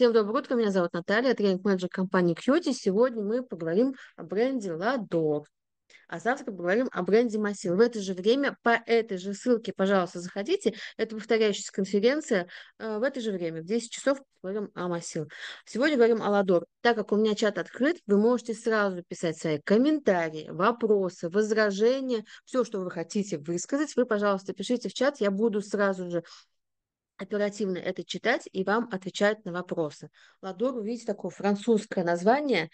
Всем доброе утро, меня зовут Наталья, тренинг-менеджер компании Кьюти. Сегодня мы поговорим о бренде Ладор. А завтра поговорим о бренде Массил. В это же время по этой же ссылке, пожалуйста, заходите. Это повторяющаяся конференция э, в это же время. В 10 часов поговорим о Массил. Сегодня говорим о Ладор. Так как у меня чат открыт, вы можете сразу писать свои комментарии, вопросы, возражения, все, что вы хотите высказать. Вы, пожалуйста, пишите в чат. Я буду сразу же оперативно это читать, и вам отвечают на вопросы. Ладор, вы видите, такое французское название,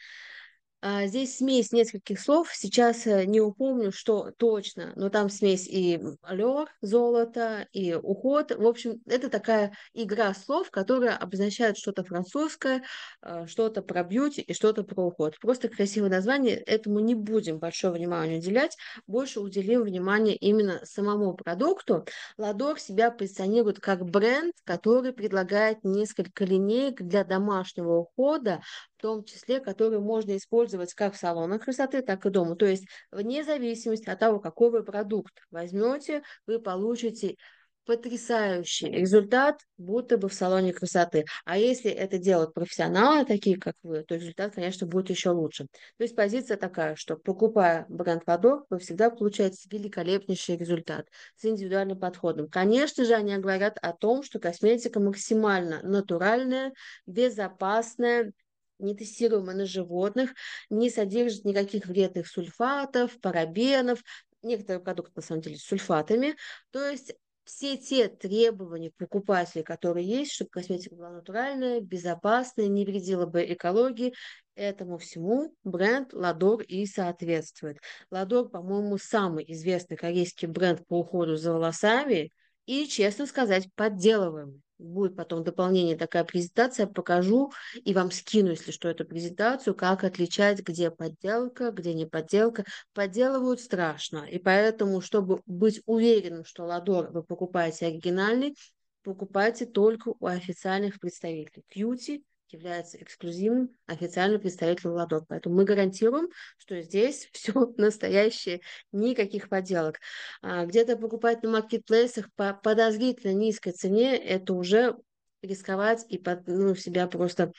а, здесь смесь нескольких слов. Сейчас э, не упомню, что точно, но там смесь и лёр, золото, и уход. В общем, это такая игра слов, которая обозначает что-то французское, а, что-то про бьюти и что-то про уход. Просто красивое название. Этому не будем большое внимание уделять. Больше уделим внимание именно самому продукту. Ладор себя позиционирует как бренд, который предлагает несколько линеек для домашнего ухода в том числе, которые можно использовать как в салонах красоты, так и дома. То есть вне зависимости от того, какой вы продукт возьмете, вы получите потрясающий результат, будто бы в салоне красоты. А если это делают профессионалы, такие как вы, то результат, конечно, будет еще лучше. То есть позиция такая, что покупая бренд продукт, вы всегда получаете великолепнейший результат с индивидуальным подходом. Конечно же, они говорят о том, что косметика максимально натуральная, безопасная, не тестируемы на животных, не содержит никаких вредных сульфатов, парабенов, некоторые продукты на самом деле с сульфатами. То есть все те требования покупателей, которые есть, чтобы косметика была натуральная, безопасная, не вредила бы экологии, этому всему бренд Ладор и соответствует. Ладор, по-моему, самый известный корейский бренд по уходу за волосами и, честно сказать, подделываемый. Будет потом дополнение такая презентация, покажу и вам скину, если что, эту презентацию, как отличать, где подделка, где не подделка. Подделывают страшно, и поэтому, чтобы быть уверенным, что ладор вы покупаете оригинальный, покупайте только у официальных представителей. Кьюти – является эксклюзивным официальным представителем ладот. Поэтому мы гарантируем, что здесь все настоящее, никаких подделок. А где-то покупать на маркетплейсах по подозрительно низкой цене, это уже рисковать и под, ну, себя просто,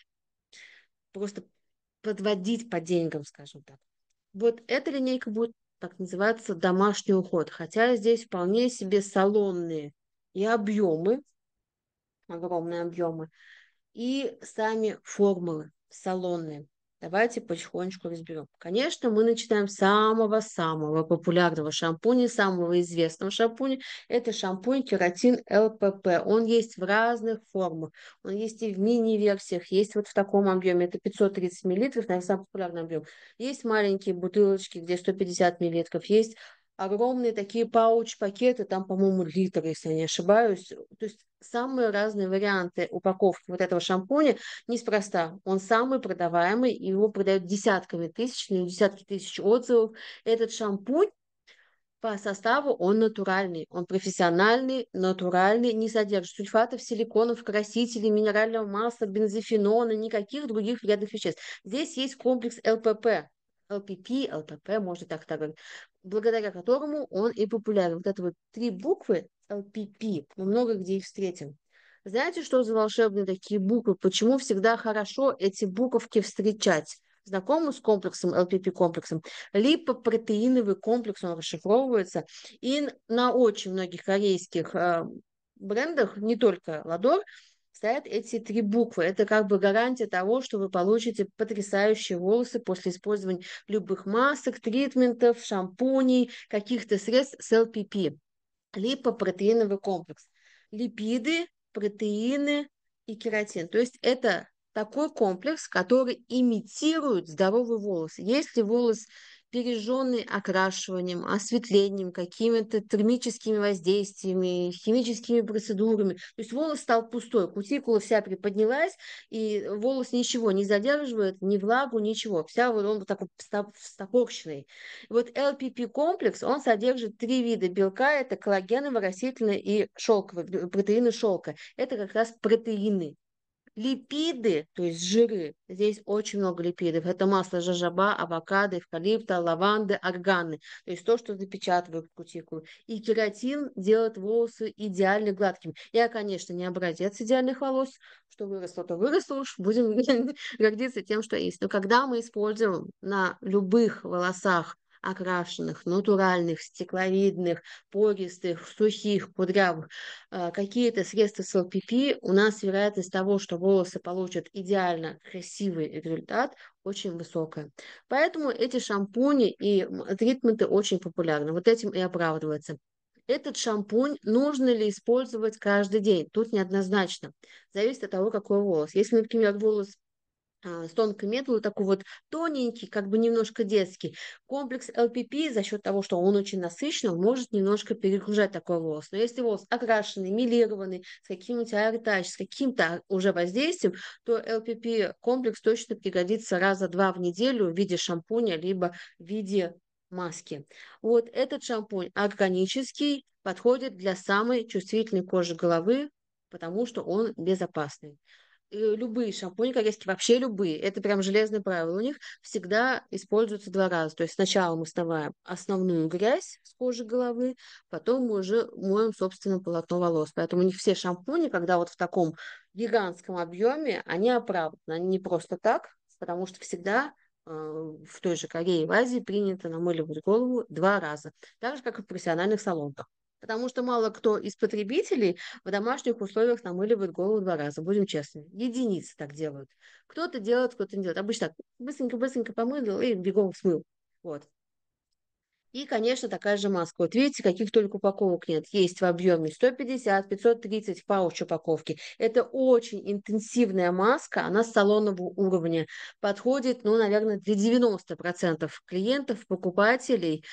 просто подводить по деньгам, скажем так. Вот эта линейка будет так называться домашний уход, хотя здесь вполне себе салонные и объемы, огромные объемы и сами формулы салонные. Давайте потихонечку разберем. Конечно, мы начинаем с самого-самого популярного шампуня, самого известного шампуня. Это шампунь кератин ЛПП. Он есть в разных формах. Он есть и в мини-версиях, есть вот в таком объеме. Это 530 мл, наверное, самый популярный объем. Есть маленькие бутылочки, где 150 мл, есть огромные такие пауч-пакеты, там, по-моему, литр, если я не ошибаюсь. То есть самые разные варианты упаковки вот этого шампуня неспроста. Он самый продаваемый, его продают десятками тысяч, ну, десятки тысяч отзывов. Этот шампунь по составу он натуральный, он профессиональный, натуральный, не содержит сульфатов, силиконов, красителей, минерального масла, бензофенона, никаких других вредных веществ. Здесь есть комплекс ЛПП, ЛПП, ЛПП, можно так так говорить благодаря которому он и популярен. Вот это вот три буквы LPP, э, мы много где их встретим. Знаете, что за волшебные такие буквы? Почему всегда хорошо эти буковки встречать? знакомы с комплексом, LPP-комплексом, липопротеиновый комплекс, он расшифровывается, и на очень многих корейских э, брендах, не только Ладор, стоят эти три буквы. Это как бы гарантия того, что вы получите потрясающие волосы после использования любых масок, тритментов, шампуней, каких-то средств с LPP. Липопротеиновый комплекс. Липиды, протеины и кератин. То есть это такой комплекс, который имитирует здоровые волосы. Если волос пережженный окрашиванием, осветлением, какими-то термическими воздействиями, химическими процедурами. То есть волос стал пустой, кутикула вся приподнялась, и волос ничего не задерживает, ни влагу, ничего. Вся вот он такой встопорщенный. Вот LPP-комплекс, он содержит три вида белка, это коллагеновое, растительное и шелковое, протеины шелка. Это как раз протеины, Липиды, то есть жиры, здесь очень много липидов. Это масло жажаба, авокадо, эвкалипта, лаванды, органы. То есть то, что запечатывают кутикулу. И кератин делает волосы идеально гладкими. Я, конечно, не образец идеальных волос. Что выросло, то выросло уж. Будем гордиться тем, что есть. Но когда мы используем на любых волосах окрашенных, натуральных, стекловидных, пористых, сухих, кудрявых, а, какие-то средства с ЛПП, у нас вероятность того, что волосы получат идеально красивый результат, очень высокая. Поэтому эти шампуни и тритменты очень популярны. Вот этим и оправдывается. Этот шампунь нужно ли использовать каждый день? Тут неоднозначно. Зависит от того, какой волос. Если, например, волос а, с тонкой метлой, такой вот тоненький, как бы немножко детский. Комплекс LPP за счет того, что он очень насыщенный, он может немножко перегружать такой волос. Но если волос окрашенный, милированный, с каким-нибудь аэротач, с каким-то уже воздействием, то LPP комплекс точно пригодится раза два в неделю в виде шампуня, либо в виде маски. Вот этот шампунь органический, подходит для самой чувствительной кожи головы, потому что он безопасный. Э, любые шампуни корейские, вообще любые, это прям железное правило у них, всегда используются два раза. То есть сначала мы смываем основную грязь с кожи головы, потом мы уже моем, собственно, полотно волос. Поэтому у них все шампуни, когда вот в таком гигантском объеме, они оправданы. Они не просто так, потому что всегда э, в той же Корее и в Азии принято намыливать голову два раза, так же, как и в профессиональных салонах. Потому что мало кто из потребителей в домашних условиях намыливает голову два раза, будем честны. Единицы так делают. Кто-то делает, кто-то не делает. Обычно так быстренько-быстренько помыл и бегом смыл. Вот. И, конечно, такая же маска. Вот видите, каких только упаковок нет. Есть в объеме 150, 530 в пауч упаковки. Это очень интенсивная маска, она с салонного уровня. Подходит, ну, наверное, для 90% клиентов, покупателей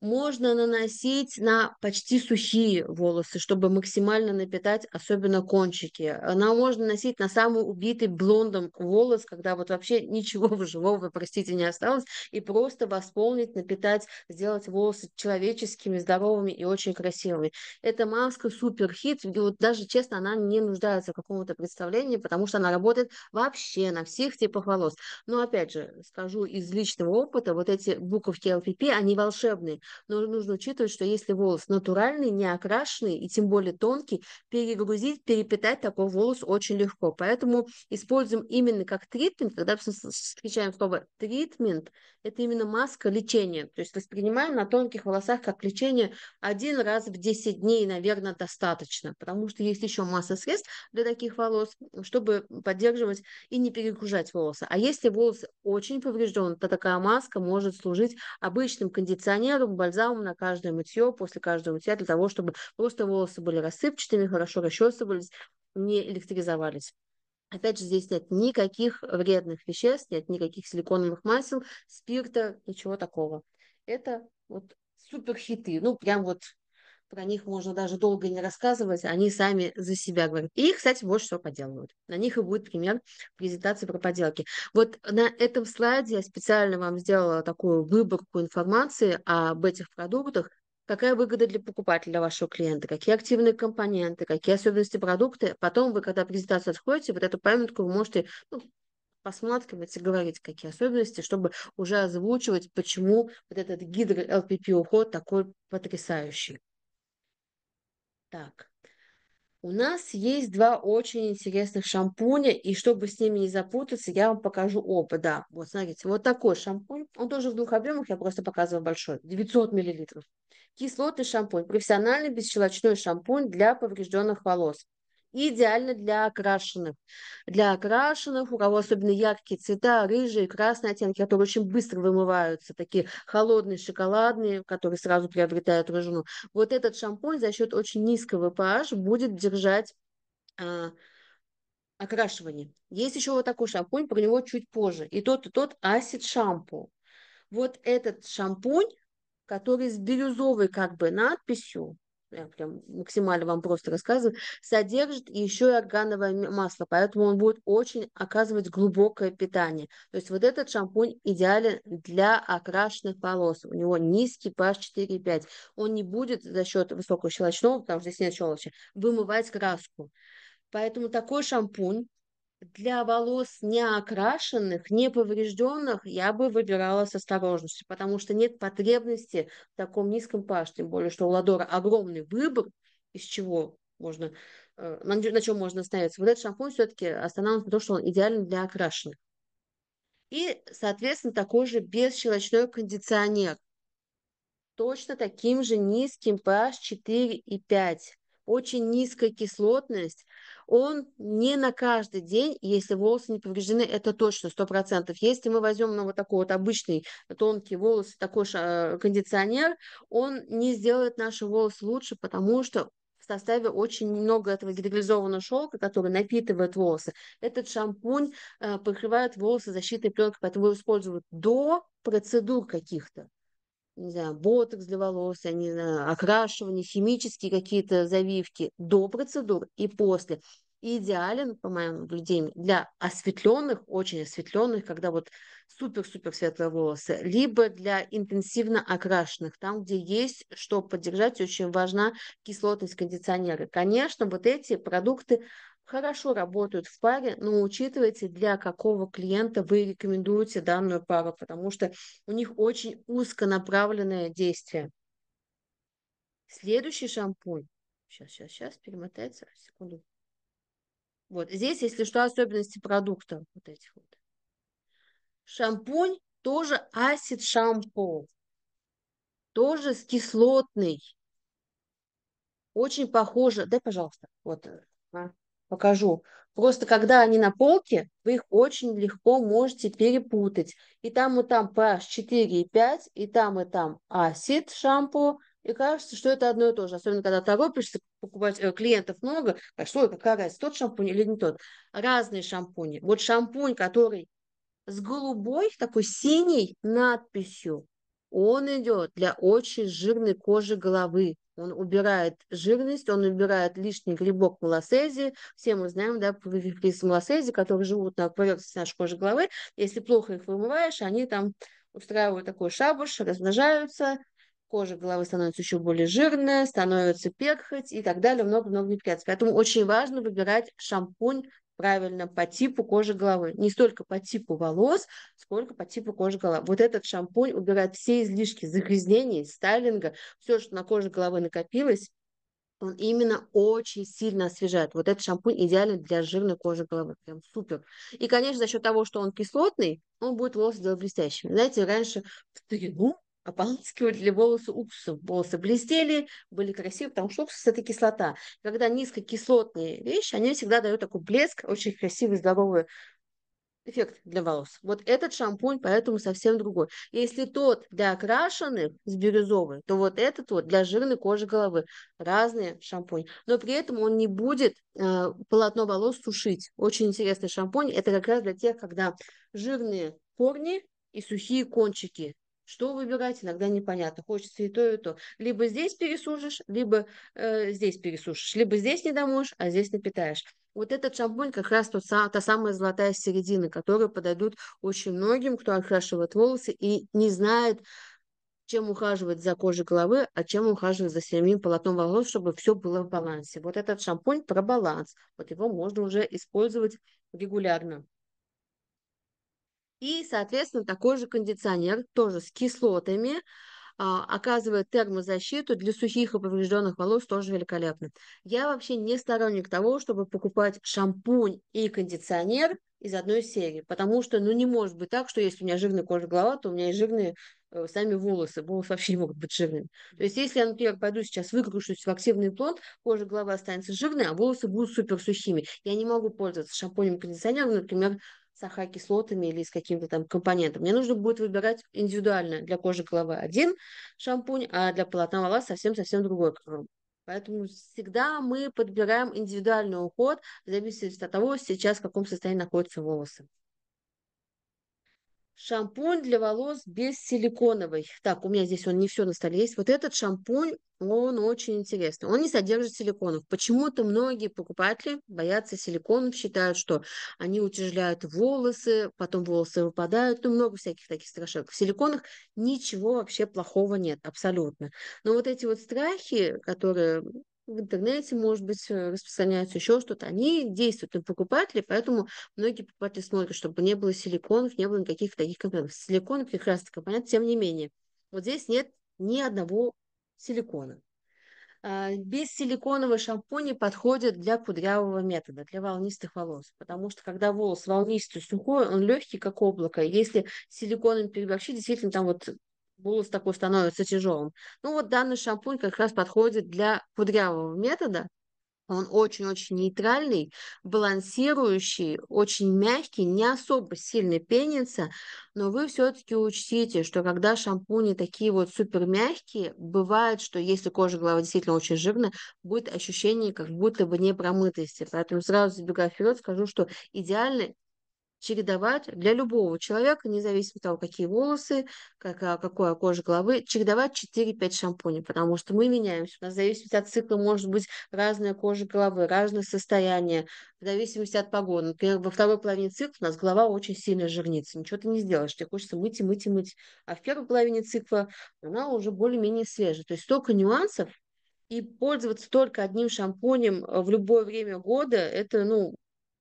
можно наносить на почти сухие волосы, чтобы максимально напитать, особенно кончики. Она можно наносить на самый убитый блондом волос, когда вот вообще ничего живого, простите, не осталось, и просто восполнить, напитать, сделать волосы человеческими, здоровыми и очень красивыми. Эта маска супер хит, вот даже, честно, она не нуждается в каком-то представлении, потому что она работает вообще на всех типах волос. Но, опять же, скажу из личного опыта, вот эти буковки LPP, они волшебные, но нужно учитывать, что если волос натуральный, не окрашенный и тем более тонкий, перегрузить, перепитать такой волос очень легко. Поэтому используем именно как тритмент, когда встречаем слово тритмент, это именно маска лечения. То есть воспринимаем на тонких волосах как лечение один раз в 10 дней, наверное, достаточно, потому что есть еще масса средств для таких волос, чтобы поддерживать и не перегружать волосы. А если волос очень поврежден, то такая маска может служить обычным кондиционером, бальзамом на каждое мытье, после каждого мытья, для того, чтобы просто волосы были рассыпчатыми, хорошо расчесывались, не электризовались. Опять же, здесь нет никаких вредных веществ, нет никаких силиконовых масел, спирта, ничего такого. Это вот супер хиты, ну прям вот про них можно даже долго не рассказывать, они сами за себя говорят. И, кстати, вот что поделывают. На них и будет пример презентации про поделки. Вот на этом слайде я специально вам сделала такую выборку информации об этих продуктах, Какая выгода для покупателя, для вашего клиента, какие активные компоненты, какие особенности продукта. Потом вы, когда презентацию откроете, вот эту памятку вы можете ну, посматривать и говорить, какие особенности, чтобы уже озвучивать, почему вот этот гидро-ЛПП-уход такой потрясающий так. У нас есть два очень интересных шампуня, и чтобы с ними не запутаться, я вам покажу оба, да. Вот, смотрите, вот такой шампунь, он тоже в двух объемах, я просто показываю большой, 900 миллилитров. Кислотный шампунь, профессиональный бесщелочной шампунь для поврежденных волос идеально для окрашенных. Для окрашенных, у кого особенно яркие цвета, рыжие, красные оттенки, которые очень быстро вымываются, такие холодные, шоколадные, которые сразу приобретают рыжину. Вот этот шампунь за счет очень низкого pH будет держать э, окрашивание. Есть еще вот такой шампунь, про него чуть позже. И тот, и тот Acid Shampoo. Вот этот шампунь, который с бирюзовой как бы надписью, я прям максимально вам просто рассказываю, содержит еще и органовое масло, поэтому он будет очень оказывать глубокое питание. То есть вот этот шампунь идеален для окрашенных волос. У него низкий pH 4,5. Он не будет за счет высокого щелочного, потому что здесь нет щелочи, вымывать краску. Поэтому такой шампунь для волос не окрашенных, не поврежденных я бы выбирала с осторожностью, потому что нет потребности в таком низком паш, тем более, что у Ладора огромный выбор, из чего можно, э, на чем можно остановиться. Вот этот шампунь все-таки останавливается на том, что он идеален для окрашенных. И, соответственно, такой же безщелочной кондиционер. Точно таким же низким pH 4 и 5 очень низкая кислотность, он не на каждый день, если волосы не повреждены, это точно, 100%. Если мы возьмем на ну, вот такой вот обычный тонкий волос, такой же э, кондиционер, он не сделает наши волосы лучше, потому что в составе очень много этого гидролизованного шелка, который напитывает волосы. Этот шампунь э, покрывает волосы защитной пленкой, поэтому его используют до процедур каких-то не знаю, ботокс для волос, я не знаю, окрашивание, химические какие-то завивки до процедур и после. И идеален, по моим наблюдениям, для осветленных, очень осветленных, когда вот супер-супер светлые волосы, либо для интенсивно окрашенных, там, где есть что поддержать, очень важна кислотность кондиционера. Конечно, вот эти продукты хорошо работают в паре, но учитывайте, для какого клиента вы рекомендуете данную пару, потому что у них очень узконаправленное действие. Следующий шампунь. Сейчас, сейчас, сейчас, перемотается. секунду. Вот здесь, если что, особенности продукта вот этих вот. Шампунь тоже асид шампунь, тоже с кислотный. Очень похоже. Дай, пожалуйста, вот. А покажу. Просто когда они на полке, вы их очень легко можете перепутать. И там, и там pH 4 и 5, и там, и там асид шампу. И кажется, что это одно и то же. Особенно, когда торопишься покупать э, клиентов много. Что, какая разница, тот шампунь или не тот. Разные шампуни. Вот шампунь, который с голубой, такой синей надписью, он идет для очень жирной кожи головы он убирает жирность, он убирает лишний грибок малосези. Все мы знаем, да, пурифриз малосези, которые живут на поверхности нашей кожи головы. Если плохо их вымываешь, они там устраивают такой шабуш, размножаются, кожа головы становится еще более жирная, становится перхоть и так далее, много-много неприятностей. Поэтому очень важно выбирать шампунь правильно по типу кожи головы. Не столько по типу волос, сколько по типу кожи головы. Вот этот шампунь убирает все излишки загрязнений, стайлинга, все, что на коже головы накопилось, он именно очень сильно освежает. Вот этот шампунь идеален для жирной кожи головы. Прям супер. И, конечно, за счет того, что он кислотный, он будет волосы делать блестящими. Знаете, раньше в старину ополаскивали волосы уксусом. Волосы блестели, были красивы, потому что уксус – это кислота. Когда низкокислотные вещи, они всегда дают такой блеск, очень красивый, здоровый эффект для волос. Вот этот шампунь, поэтому совсем другой. Если тот для окрашенных с бирюзовой, то вот этот вот для жирной кожи головы. Разные шампунь. Но при этом он не будет э, полотно волос сушить. Очень интересный шампунь. Это как раз для тех, когда жирные корни и сухие кончики что выбирать, иногда непонятно. Хочется и то, и то. Либо здесь пересушишь, либо э, здесь пересушишь. Либо здесь не домоешь, а здесь напитаешь. Вот этот шампунь как раз тот, та самая золотая середина, которая подойдут очень многим, кто окрашивает волосы и не знает, чем ухаживать за кожей головы, а чем ухаживать за самим полотном волос, чтобы все было в балансе. Вот этот шампунь про баланс. Вот его можно уже использовать регулярно. И, соответственно, такой же кондиционер, тоже с кислотами, а, оказывает термозащиту для сухих и поврежденных волос тоже великолепно. Я вообще не сторонник того, чтобы покупать шампунь и кондиционер из одной серии, потому что, ну, не может быть так, что если у меня жирная кожа голова, то у меня и жирные э, сами волосы, волосы вообще не могут быть жирными. То есть, если я, например, пойду сейчас выкрушусь в активный плод, кожа головы останется жирной, а волосы будут супер сухими. Я не могу пользоваться шампунем и кондиционером, например, с ахакислотами или с каким-то там компонентом. Мне нужно будет выбирать индивидуально для кожи головы один шампунь, а для полотна волос совсем-совсем другой крем. Поэтому всегда мы подбираем индивидуальный уход в зависимости от того, сейчас в каком состоянии находятся волосы шампунь для волос без силиконовой. Так, у меня здесь он не все на столе есть. Вот этот шампунь, он очень интересный. Он не содержит силиконов. Почему-то многие покупатели боятся силиконов, считают, что они утяжеляют волосы, потом волосы выпадают. Ну, много всяких таких страшилок. В силиконах ничего вообще плохого нет, абсолютно. Но вот эти вот страхи, которые в интернете, может быть, э, распространяются еще что-то, они действуют на покупателей, поэтому многие покупатели смотрят, чтобы не было силиконов, не было никаких таких компонентов. Силиконы прекрасно компонент, тем не менее. Вот здесь нет ни одного силикона. А, без силиконовые шампуни подходит для кудрявого метода, для волнистых волос, потому что когда волос волнистый, сухой, он легкий, как облако. Если силиконом переборщить, действительно там вот волос такой становится тяжелым. Ну вот данный шампунь как раз подходит для кудрявого метода. Он очень-очень нейтральный, балансирующий, очень мягкий, не особо сильно пенится, но вы все-таки учтите, что когда шампуни такие вот супер мягкие, бывает, что если кожа головы действительно очень жирная, будет ощущение как будто бы непромытости. Поэтому сразу забегая вперед, скажу, что идеально чередовать для любого человека, независимо от того, какие волосы, как, а, какая кожа головы, чередовать 4-5 шампуней, потому что мы меняемся. У нас в зависимости от цикла может быть разная кожа головы, разное состояние, в зависимости от погоды. Например, во второй половине цикла у нас голова очень сильно жирнится, ничего ты не сделаешь, тебе хочется мыть и мыть и мыть. А в первой половине цикла она уже более-менее свежая. То есть столько нюансов, и пользоваться только одним шампунем э, в любое время года, это, ну,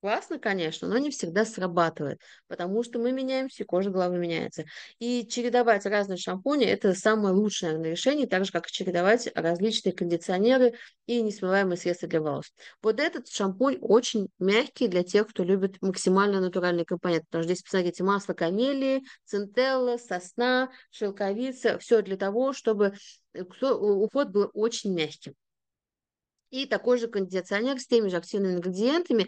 Классно, конечно, но не всегда срабатывает, потому что мы меняемся, и кожа головы меняется. И чередовать разные шампуни – это самое лучшее наверное, решение, так же, как чередовать различные кондиционеры и несмываемые средства для волос. Вот этот шампунь очень мягкий для тех, кто любит максимально натуральный компонент, потому что здесь, посмотрите, масло камелии, центелла, сосна, шелковица – все для того, чтобы э, уход был очень мягким и такой же кондиционер с теми же активными ингредиентами,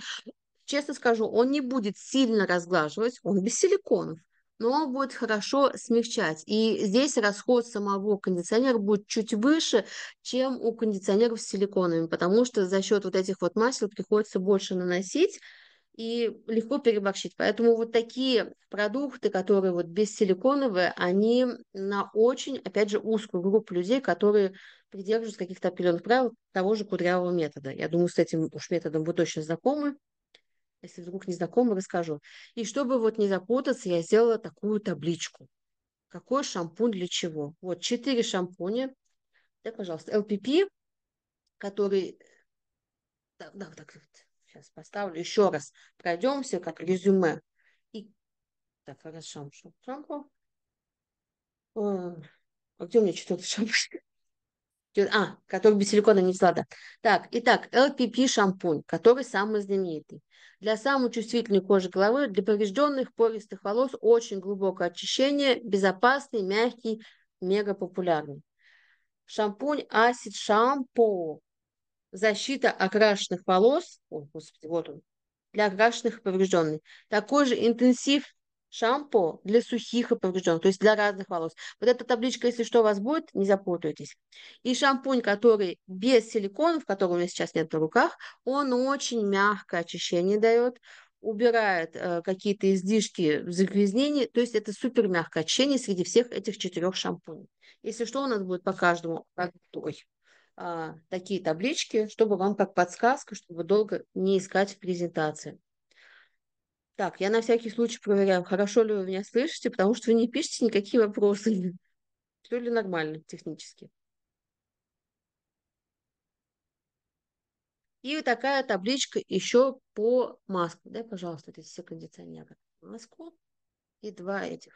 Честно скажу, он не будет сильно разглаживать, он без силиконов, но он будет хорошо смягчать. И здесь расход самого кондиционера будет чуть выше, чем у кондиционеров с силиконами, потому что за счет вот этих вот масел приходится больше наносить и легко переборщить. Поэтому вот такие продукты, которые вот бессиликоновые, они на очень, опять же, узкую группу людей, которые придерживаются каких-то определенных правил того же кудрявого метода. Я думаю, с этим уж методом вы точно знакомы если вдруг незнакомый расскажу. И чтобы вот не запутаться, я сделала такую табличку. Какой шампунь для чего? Вот четыре шампуня. Да, пожалуйста, LPP, который... Э, да, так, так, сейчас поставлю еще раз. Пройдемся как резюме. И... Так, раз шампунь, шампунь. А где у меня четвертый шампунь? А, который без силикона, не злата. Так, итак, LPP шампунь, который самый знаменитый. Для самой чувствительной кожи головы, для поврежденных пористых волос очень глубокое очищение, безопасный, мягкий, мега популярный. Шампунь Acid Shampoo. Защита окрашенных волос. Ой, господи, вот он. Для окрашенных и поврежденных. Такой же интенсив шампу для сухих и поврежденных, то есть для разных волос. Вот эта табличка, если что, у вас будет, не запутайтесь. И шампунь, который без силиконов, которого у меня сейчас нет на руках, он очень мягкое очищение дает, убирает э, какие-то излишки, загрязнений, то есть это супер мягкое очищение среди всех этих четырех шампуней. Если что, у нас будет по каждому продуктой а, такие таблички, чтобы вам как подсказка, чтобы долго не искать в презентации. Так, я на всякий случай проверяю, хорошо ли вы меня слышите, потому что вы не пишете никакие вопросы. Все ли нормально технически. И вот такая табличка еще по маску. Дай, пожалуйста, эти все кондиционеры. Маску и два этих.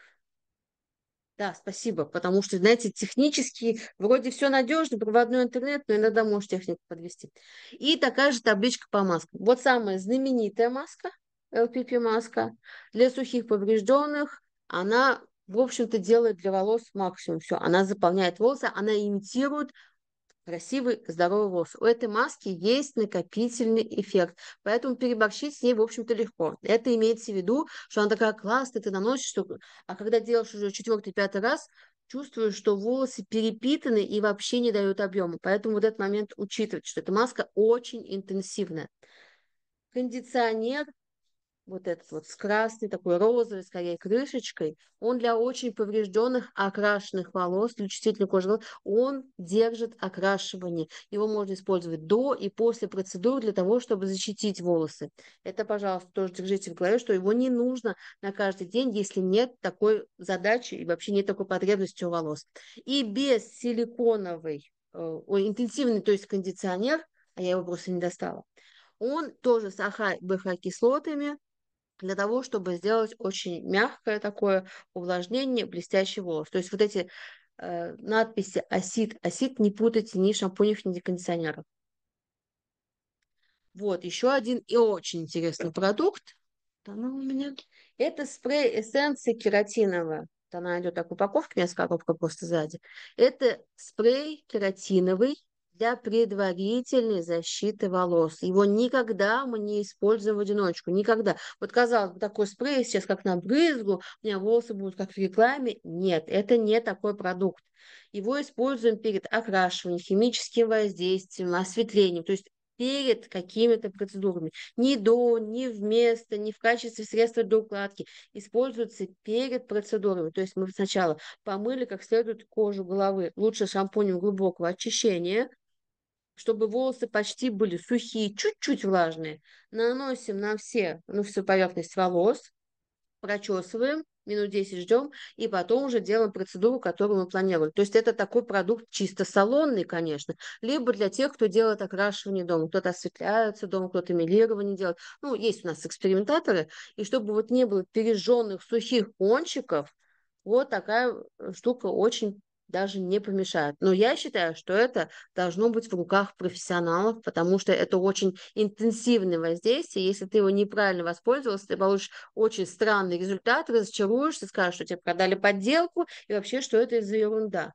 Да, спасибо, потому что, знаете, технически вроде все надежно, проводной интернет, но иногда может технику подвести. И такая же табличка по маскам. Вот самая знаменитая маска, ЛПП-маска. Для сухих поврежденных она, в общем-то, делает для волос максимум. Все, она заполняет волосы, она имитирует красивый, здоровый волос. У этой маски есть накопительный эффект, поэтому переборщить с ней, в общем-то, легко. Это имеется в виду, что она такая классная, ты наносишь, что... а когда делаешь уже четвертый, пятый раз, чувствую, что волосы перепитаны и вообще не дают объема. Поэтому вот этот момент учитывать, что эта маска очень интенсивная. Кондиционер вот этот вот с красной, такой розовой, скорее, крышечкой, он для очень поврежденных окрашенных волос, для чувствительной кожи волос, он держит окрашивание. Его можно использовать до и после процедур для того, чтобы защитить волосы. Это, пожалуйста, тоже держите в голове, что его не нужно на каждый день, если нет такой задачи и вообще нет такой потребности у волос. И без силиконовый э, ой, интенсивный, то есть кондиционер, а я его просто не достала, он тоже с АХ-БХ кислотами, для того, чтобы сделать очень мягкое такое увлажнение блестящий волос. То есть вот эти э, надписи «Осид», «Осид» не путайте ни в шампунях, ни кондиционеров Вот, еще один и очень интересный продукт. Она ну, у меня. Это спрей эссенции кератиновая. Она идет так в упаковке, у меня коробка просто сзади. Это спрей кератиновый для предварительной защиты волос. Его никогда мы не используем в одиночку, никогда. Вот казалось бы, такой спрей сейчас как на брызгу, у меня волосы будут как в рекламе. Нет, это не такой продукт. Его используем перед окрашиванием, химическим воздействием, осветлением. То есть перед какими-то процедурами. Ни до, ни вместо, ни в качестве средства для укладки. используется перед процедурами. То есть мы сначала помыли как следует кожу головы, лучше шампунем глубокого очищения, чтобы волосы почти были сухие, чуть-чуть влажные. Наносим на все, ну, всю поверхность волос, прочесываем, минут 10 ждем, и потом уже делаем процедуру, которую мы планировали. То есть это такой продукт чисто салонный, конечно, либо для тех, кто делает окрашивание дома. Кто-то осветляется дома, кто-то милирование делает. Ну, есть у нас экспериментаторы. И чтобы вот не было пережженных сухих кончиков, вот такая штука очень даже не помешает. Но я считаю, что это должно быть в руках профессионалов, потому что это очень интенсивное воздействие. Если ты его неправильно воспользовался, ты получишь очень странный результат, разочаруешься, скажешь, что тебе продали подделку и вообще, что это за ерунда.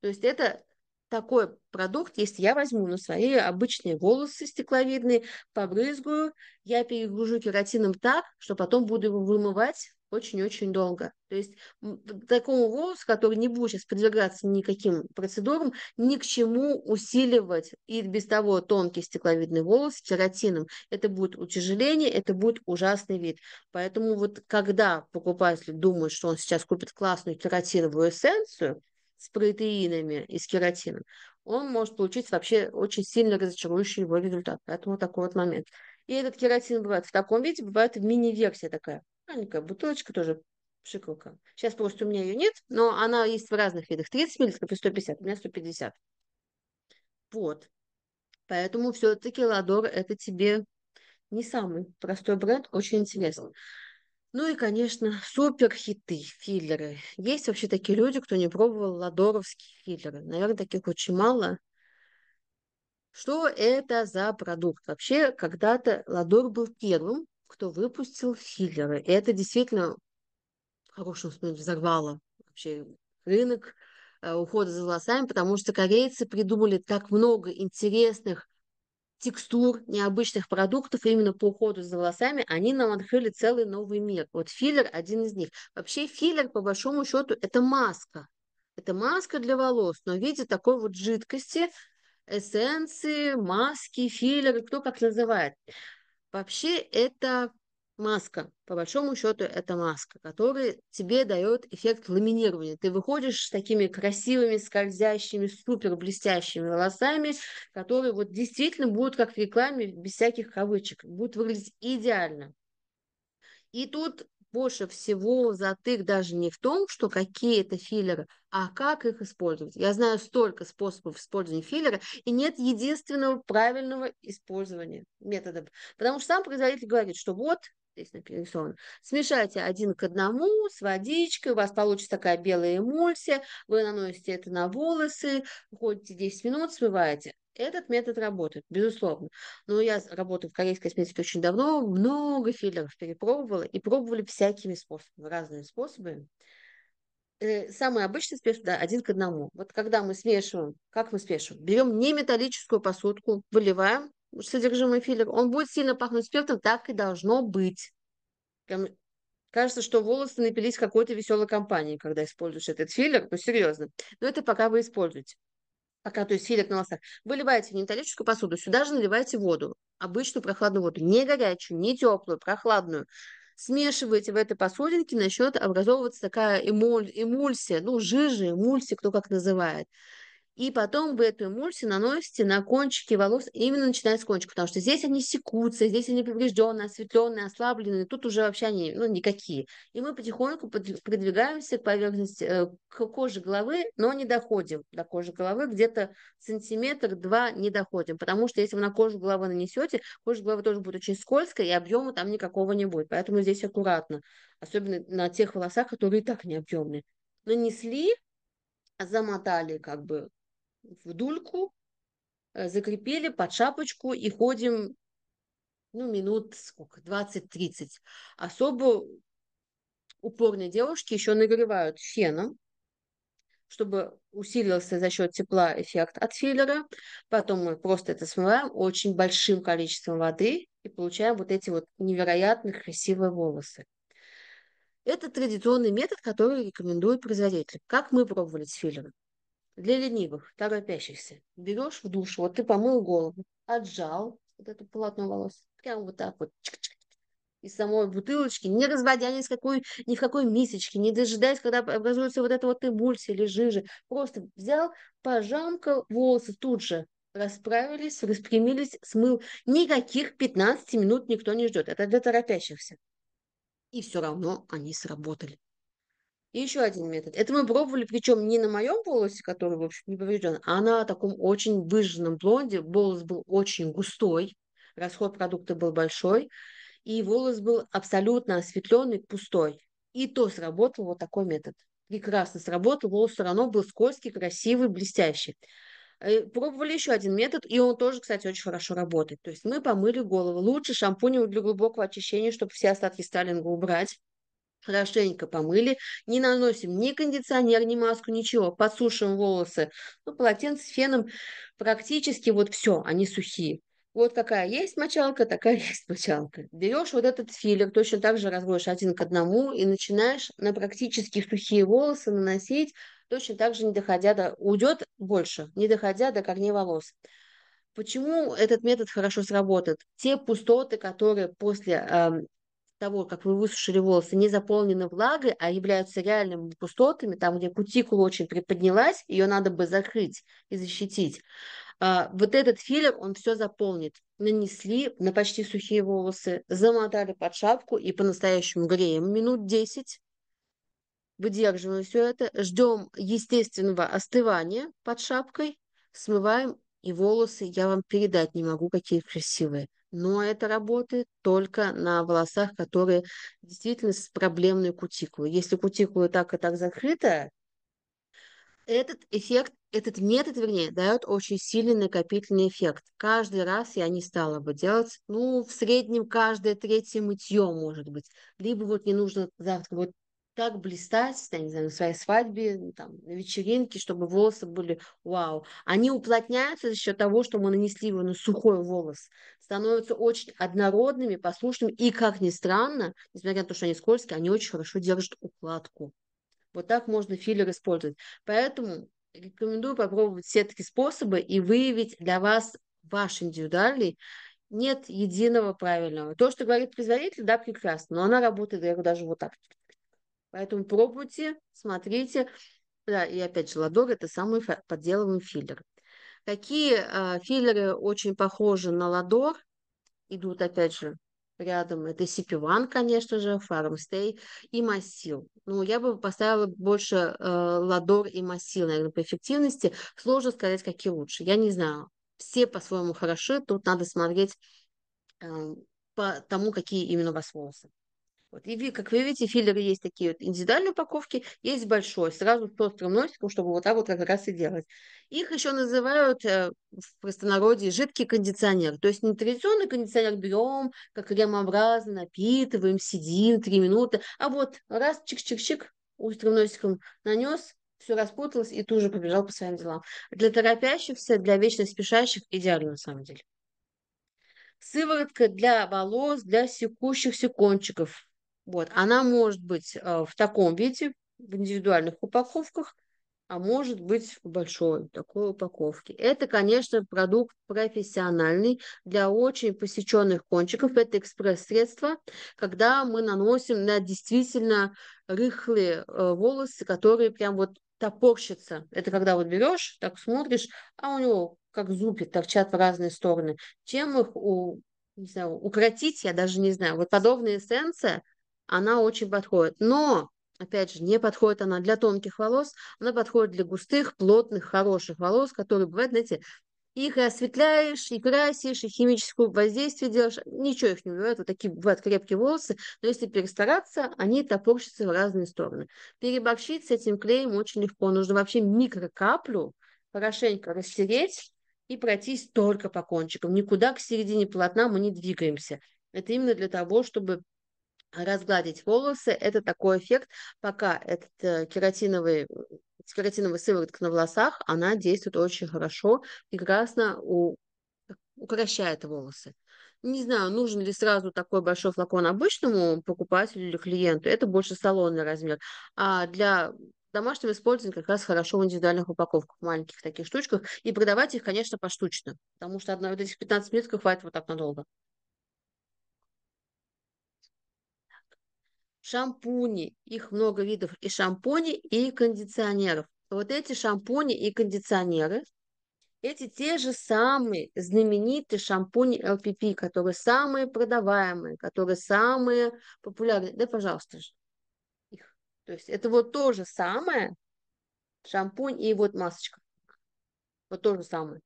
То есть это такой продукт, если я возьму на свои обычные волосы стекловидные, побрызгаю, я перегружу кератином так, что потом буду его вымывать очень-очень долго. То есть такому волосу, который не будет сейчас подвергаться никаким процедурам, ни к чему усиливать и без того тонкий стекловидный волос кератином. Это будет утяжеление, это будет ужасный вид. Поэтому вот когда покупатель думает, что он сейчас купит классную кератиновую эссенцию с протеинами и с кератином, он может получить вообще очень сильно разочарующий его результат. Поэтому такой вот момент. И этот кератин бывает в таком виде, бывает в мини-версия такая. Маленькая бутылочка тоже пшикалка. Сейчас просто у меня ее нет, но она есть в разных видах. 30 миллилитров и 150, у меня 150. Вот. Поэтому все-таки Ладор это тебе не самый простой бренд, очень интересный. Ну и, конечно, супер хиты, филлеры. Есть вообще такие люди, кто не пробовал ладоровские филлеры. Наверное, таких очень мало. Что это за продукт? Вообще, когда-то Ладор был первым, кто выпустил филлеры. И это действительно, в хорошем смысле, взорвало вообще рынок э, ухода за волосами, потому что корейцы придумали так много интересных текстур, необычных продуктов именно по уходу за волосами, они нам открыли целый новый мир. Вот филлер один из них. Вообще филлер, по большому счету, это маска. Это маска для волос, но в виде такой вот жидкости, эссенции, маски, филлеры, кто как называет. Вообще это маска, по большому счету это маска, которая тебе дает эффект ламинирования. Ты выходишь с такими красивыми, скользящими, супер блестящими волосами, которые вот действительно будут как в рекламе, без всяких кавычек, будут выглядеть идеально. И тут больше всего затык даже не в том, что какие это филлеры, а как их использовать. Я знаю столько способов использования филлера, и нет единственного правильного использования метода. Потому что сам производитель говорит, что вот, здесь написано смешайте один к одному с водичкой, у вас получится такая белая эмульсия, вы наносите это на волосы, ходите 10 минут, смываете. Этот метод работает, безусловно. Но ну, я работаю в корейской косметике очень давно, много филлеров перепробовала и пробовали всякими способами, разными способами. Э, самый обычный спеш, да, один к одному. Вот когда мы смешиваем, как мы смешиваем? Берем неметаллическую посудку, выливаем содержимое филлера, он будет сильно пахнуть спиртом, так и должно быть. Прям Кажется, что волосы напились какой-то веселой компании, когда используешь этот филлер, ну серьезно. Но это пока вы используете пока, то есть филик на волосах, вы наливаете в неметаллическую посуду, сюда же наливаете воду, обычную прохладную воду, не горячую, не теплую, прохладную. Смешиваете в этой посудинке, начнет образовываться такая эмуль, эмульсия, ну, жижа, эмульсия, кто как называет. И потом вы эту эмульсию наносите на кончики волос, именно начиная с кончиков, потому что здесь они секутся, здесь они поврежденные, осветленные, ослабленные, тут уже вообще они ну, никакие. И мы потихоньку продвигаемся к поверхности, э, к коже головы, но не доходим до кожи головы, где-то сантиметр-два не доходим, потому что если вы на кожу головы нанесете, кожа головы тоже будет очень скользкая, и объема там никакого не будет. Поэтому здесь аккуратно, особенно на тех волосах, которые и так не объемные. Нанесли, замотали как бы в дульку, э, закрепили под шапочку и ходим ну, минут сколько, 20-30. Особо упорные девушки еще нагревают феном, чтобы усилился за счет тепла эффект от филлера. Потом мы просто это смываем очень большим количеством воды и получаем вот эти вот невероятно красивые волосы. Это традиционный метод, который рекомендует производитель. Как мы пробовали с филлером? для ленивых, торопящихся. Берешь в душ, вот ты помыл голову, отжал вот это полотно волос, прям вот так вот, чик -чик, из самой бутылочки, не разводя ни, с какой, ни в какой мисочке, не дожидаясь, когда образуется вот эта вот эмульсия или жижа. Просто взял, пожамкал, волосы тут же расправились, распрямились, смыл. Никаких 15 минут никто не ждет. Это для торопящихся. И все равно они сработали. И еще один метод. Это мы пробовали, причем не на моем волосе, который, в общем, не поврежден, а на таком очень выжженном блонде. Волос был очень густой, расход продукта был большой, и волос был абсолютно осветленный, пустой. И то сработал вот такой метод. Прекрасно сработал, волос все равно был скользкий, красивый, блестящий. Э, пробовали еще один метод, и он тоже, кстати, очень хорошо работает. То есть мы помыли голову. Лучше шампунем для глубокого очищения, чтобы все остатки сталинга убрать хорошенько помыли, не наносим ни кондиционер, ни маску, ничего, подсушим волосы, ну, полотенце феном, практически вот все, они сухие. Вот какая есть мочалка, такая есть мочалка. Берешь вот этот филлер, точно так же разводишь один к одному и начинаешь на практически сухие волосы наносить, точно так же не доходя до... Уйдет больше, не доходя до корней волос. Почему этот метод хорошо сработает? Те пустоты, которые после э, того, как вы высушили волосы, не заполнены влагой, а являются реальными пустотами, там, где кутикула очень приподнялась, ее надо бы закрыть и защитить. А, вот этот филлер, он все заполнит. Нанесли на почти сухие волосы, замотали под шапку и по-настоящему греем минут 10. Выдерживаем все это, ждем естественного остывания под шапкой, смываем, и волосы я вам передать не могу, какие красивые но это работает только на волосах, которые действительно с проблемной кутикулой. Если кутикула так и так закрыта, этот эффект, этот метод, вернее, дает очень сильный накопительный эффект. Каждый раз я не стала бы делать, ну, в среднем каждое третье мытье, может быть. Либо вот не нужно завтра будет как блистать, я не знаю, на своей свадьбе, ну, там, на вечеринке, чтобы волосы были вау. Они уплотняются за счет того, что мы нанесли его на сухой волос, становятся очень однородными, послушными, и, как ни странно, несмотря на то, что они скользкие, они очень хорошо держат укладку. Вот так можно филлер использовать. Поэтому рекомендую попробовать все такие способы и выявить для вас ваш индивидуальный нет единого правильного. То, что говорит производитель, да, прекрасно, но она работает, я говорю, даже вот так. Поэтому пробуйте, смотрите. Да, и опять же, ладор – это самый подделываемый филлер. Какие э, филлеры очень похожи на ладор? Идут, опять же, рядом. Это CP1, конечно же, Farmstay и Массил. Ну, я бы поставила больше э, Ладор и Массил, наверное, по эффективности. Сложно сказать, какие лучше. Я не знаю. Все по-своему хороши. Тут надо смотреть э, по тому, какие именно у вас волосы. Вот. И как вы видите, филлеры есть такие вот индивидуальные упаковки, есть большой, сразу с острым носиком, чтобы вот так вот как раз и делать. Их еще называют э, в простонародье жидкий кондиционер. То есть не традиционный кондиционер берем, как кремообразно напитываем, сидим три минуты, а вот раз, чик-чик-чик, острым носиком нанес, все распуталось и тут же побежал по своим делам. Для торопящихся, для вечно спешащих идеально на самом деле. Сыворотка для волос, для секущихся кончиков. Вот. Она может быть э, в таком виде, в индивидуальных упаковках, а может быть в большой такой упаковке. Это, конечно, продукт профессиональный для очень посеченных кончиков. Это экспресс-средство, когда мы наносим на действительно рыхлые э, волосы, которые прям вот топорщатся. Это когда вот берешь, так смотришь, а у него как зубы торчат в разные стороны. Чем их у, не знаю, укротить, я даже не знаю. Вот подобная эссенция, она очень подходит. Но, опять же, не подходит она для тонких волос, она подходит для густых, плотных, хороших волос, которые бывают, знаете, их и осветляешь, и красишь, и химическое воздействие делаешь. Ничего их не убивает, Вот такие бывают крепкие волосы. Но если перестараться, они топорщатся в разные стороны. Переборщить с этим клеем очень легко. Нужно вообще микрокаплю хорошенько растереть и пройтись только по кончикам. Никуда к середине полотна мы не двигаемся. Это именно для того, чтобы разгладить волосы. Это такой эффект, пока этот э, кератиновый кератиновая сыворотка на волосах, она действует очень хорошо, прекрасно у, укращает волосы. Не знаю, нужен ли сразу такой большой флакон обычному покупателю или клиенту. Это больше салонный размер. А для домашнего использования как раз хорошо в индивидуальных упаковках, маленьких таких штучках. И продавать их, конечно, поштучно, потому что одна вот этих 15 минут хватит вот так надолго. шампуни, их много видов и шампуни, и кондиционеров. Вот эти шампуни и кондиционеры, эти те же самые знаменитые шампуни LPP, которые самые продаваемые, которые самые популярные. Да, пожалуйста, же их. То есть это вот то же самое, шампунь и вот масочка. Вот то же самое.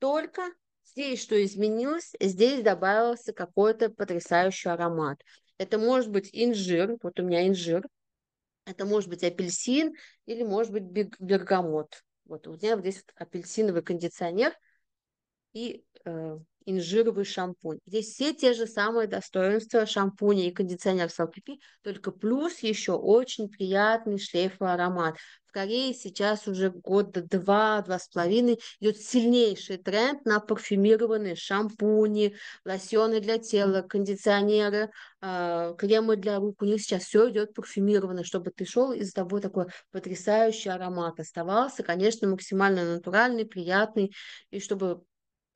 Только здесь что изменилось? Здесь добавился какой-то потрясающий аромат. Это может быть инжир, вот у меня инжир, это может быть апельсин или может быть бергамот. Вот у меня здесь вот апельсиновый кондиционер и э, инжировый шампунь. Здесь все те же самые достоинства шампуня и кондиционер салфи, только плюс еще очень приятный шлейфовый аромат. В Корее сейчас уже года два, два с половиной идет сильнейший тренд на парфюмированные шампуни, лосьоны для тела, кондиционеры, а, кремы для рук. У них сейчас все идет парфюмировано, чтобы ты шел и за тобой такой потрясающий аромат оставался, конечно, максимально натуральный, приятный, и чтобы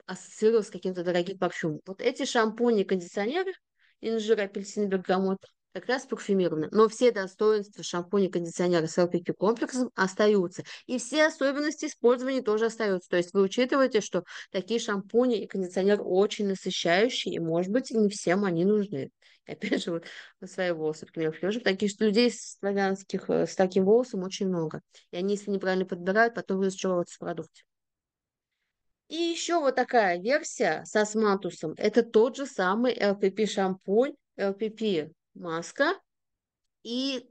ассоциировал с каким-то дорогим парфюмом. Вот эти шампуни и кондиционеры, инжир, апельсин, бергамот, как раз парфюмированы. Но все достоинства шампуня, кондиционера с LPQ комплексом остаются. И все особенности использования тоже остаются. То есть вы учитываете, что такие шампуни и кондиционеры очень насыщающие, и, может быть, не всем они нужны. И опять же, вот на свои волосы, например, Флёжев, таких что людей славянских э, с таким волосом очень много. И они, если неправильно подбирают, потом разочаровываются в продукте. И еще вот такая версия с османтусом. Это тот же самый LPP шампунь, LPP маска и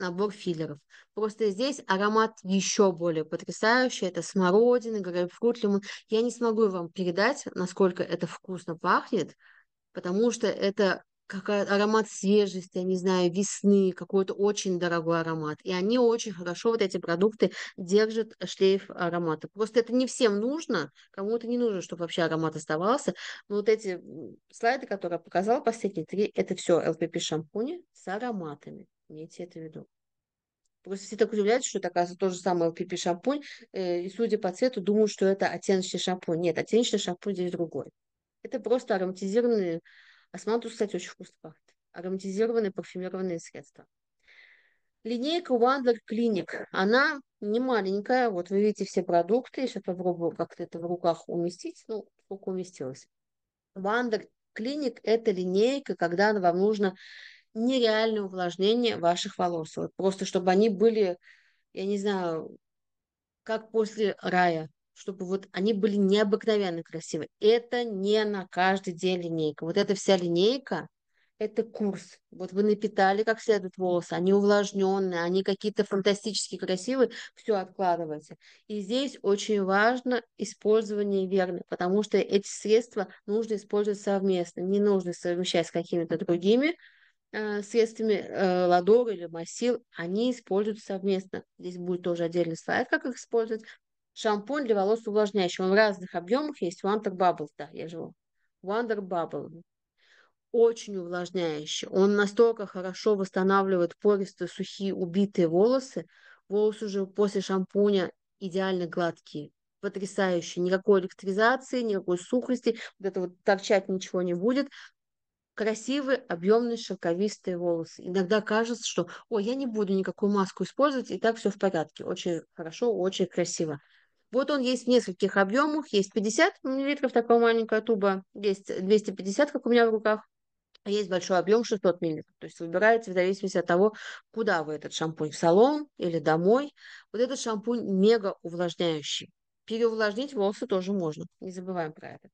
набор филлеров. Просто здесь аромат еще более потрясающий. Это смородина, грейпфрут, лимон. Я не смогу вам передать, насколько это вкусно пахнет, потому что это какой аромат свежести, я не знаю, весны, какой-то очень дорогой аромат. И они очень хорошо, вот эти продукты, держат шлейф аромата. Просто это не всем нужно, кому-то не нужно, чтобы вообще аромат оставался. Но вот эти слайды, которые я показала, последние три, это все LPP шампуни с ароматами. Имейте это в виду. Просто все так удивляются, что это, оказывается, тот же самый LPP шампунь, э, и, судя по цвету, думают, что это оттеночный шампунь. Нет, оттеночный шампунь здесь другой. Это просто ароматизированные Османтус, кстати, очень вкусно пахнет. Ароматизированные парфюмированные средства. Линейка Wonder Clinic, она не маленькая, вот вы видите все продукты, я сейчас попробую как-то это в руках уместить, ну, сколько уместилось. Wonder Clinic – это линейка, когда вам нужно нереальное увлажнение ваших волос, вот просто чтобы они были, я не знаю, как после рая, чтобы вот они были необыкновенно красивы. Это не на каждый день линейка. Вот эта вся линейка, это курс. Вот вы напитали как следует волосы, они увлажненные, они какие-то фантастически красивые, все откладывайте. И здесь очень важно использование верно, потому что эти средства нужно использовать совместно, не нужно совмещать с какими-то другими э, средствами э, ладор или массил, они используются совместно. Здесь будет тоже отдельный слайд, как их использовать, шампунь для волос увлажняющий. Он в разных объемах есть. Wonder Bubble, да, я живу. Wonder Bubble. Очень увлажняющий. Он настолько хорошо восстанавливает пористые, сухие, убитые волосы. Волосы уже после шампуня идеально гладкие. потрясающие. Никакой электризации, никакой сухости. Вот это вот торчать ничего не будет красивые, объемные, шелковистые волосы. Иногда кажется, что, ой, я не буду никакую маску использовать, и так все в порядке. Очень хорошо, очень красиво. Вот он есть в нескольких объемах. Есть 50 мл такого маленькая туба, есть 250, как у меня в руках, а есть большой объем 600 мл. То есть выбираете в зависимости от того, куда вы этот шампунь, в салон или домой. Вот этот шампунь мега увлажняющий. Переувлажнить волосы тоже можно, не забываем про это.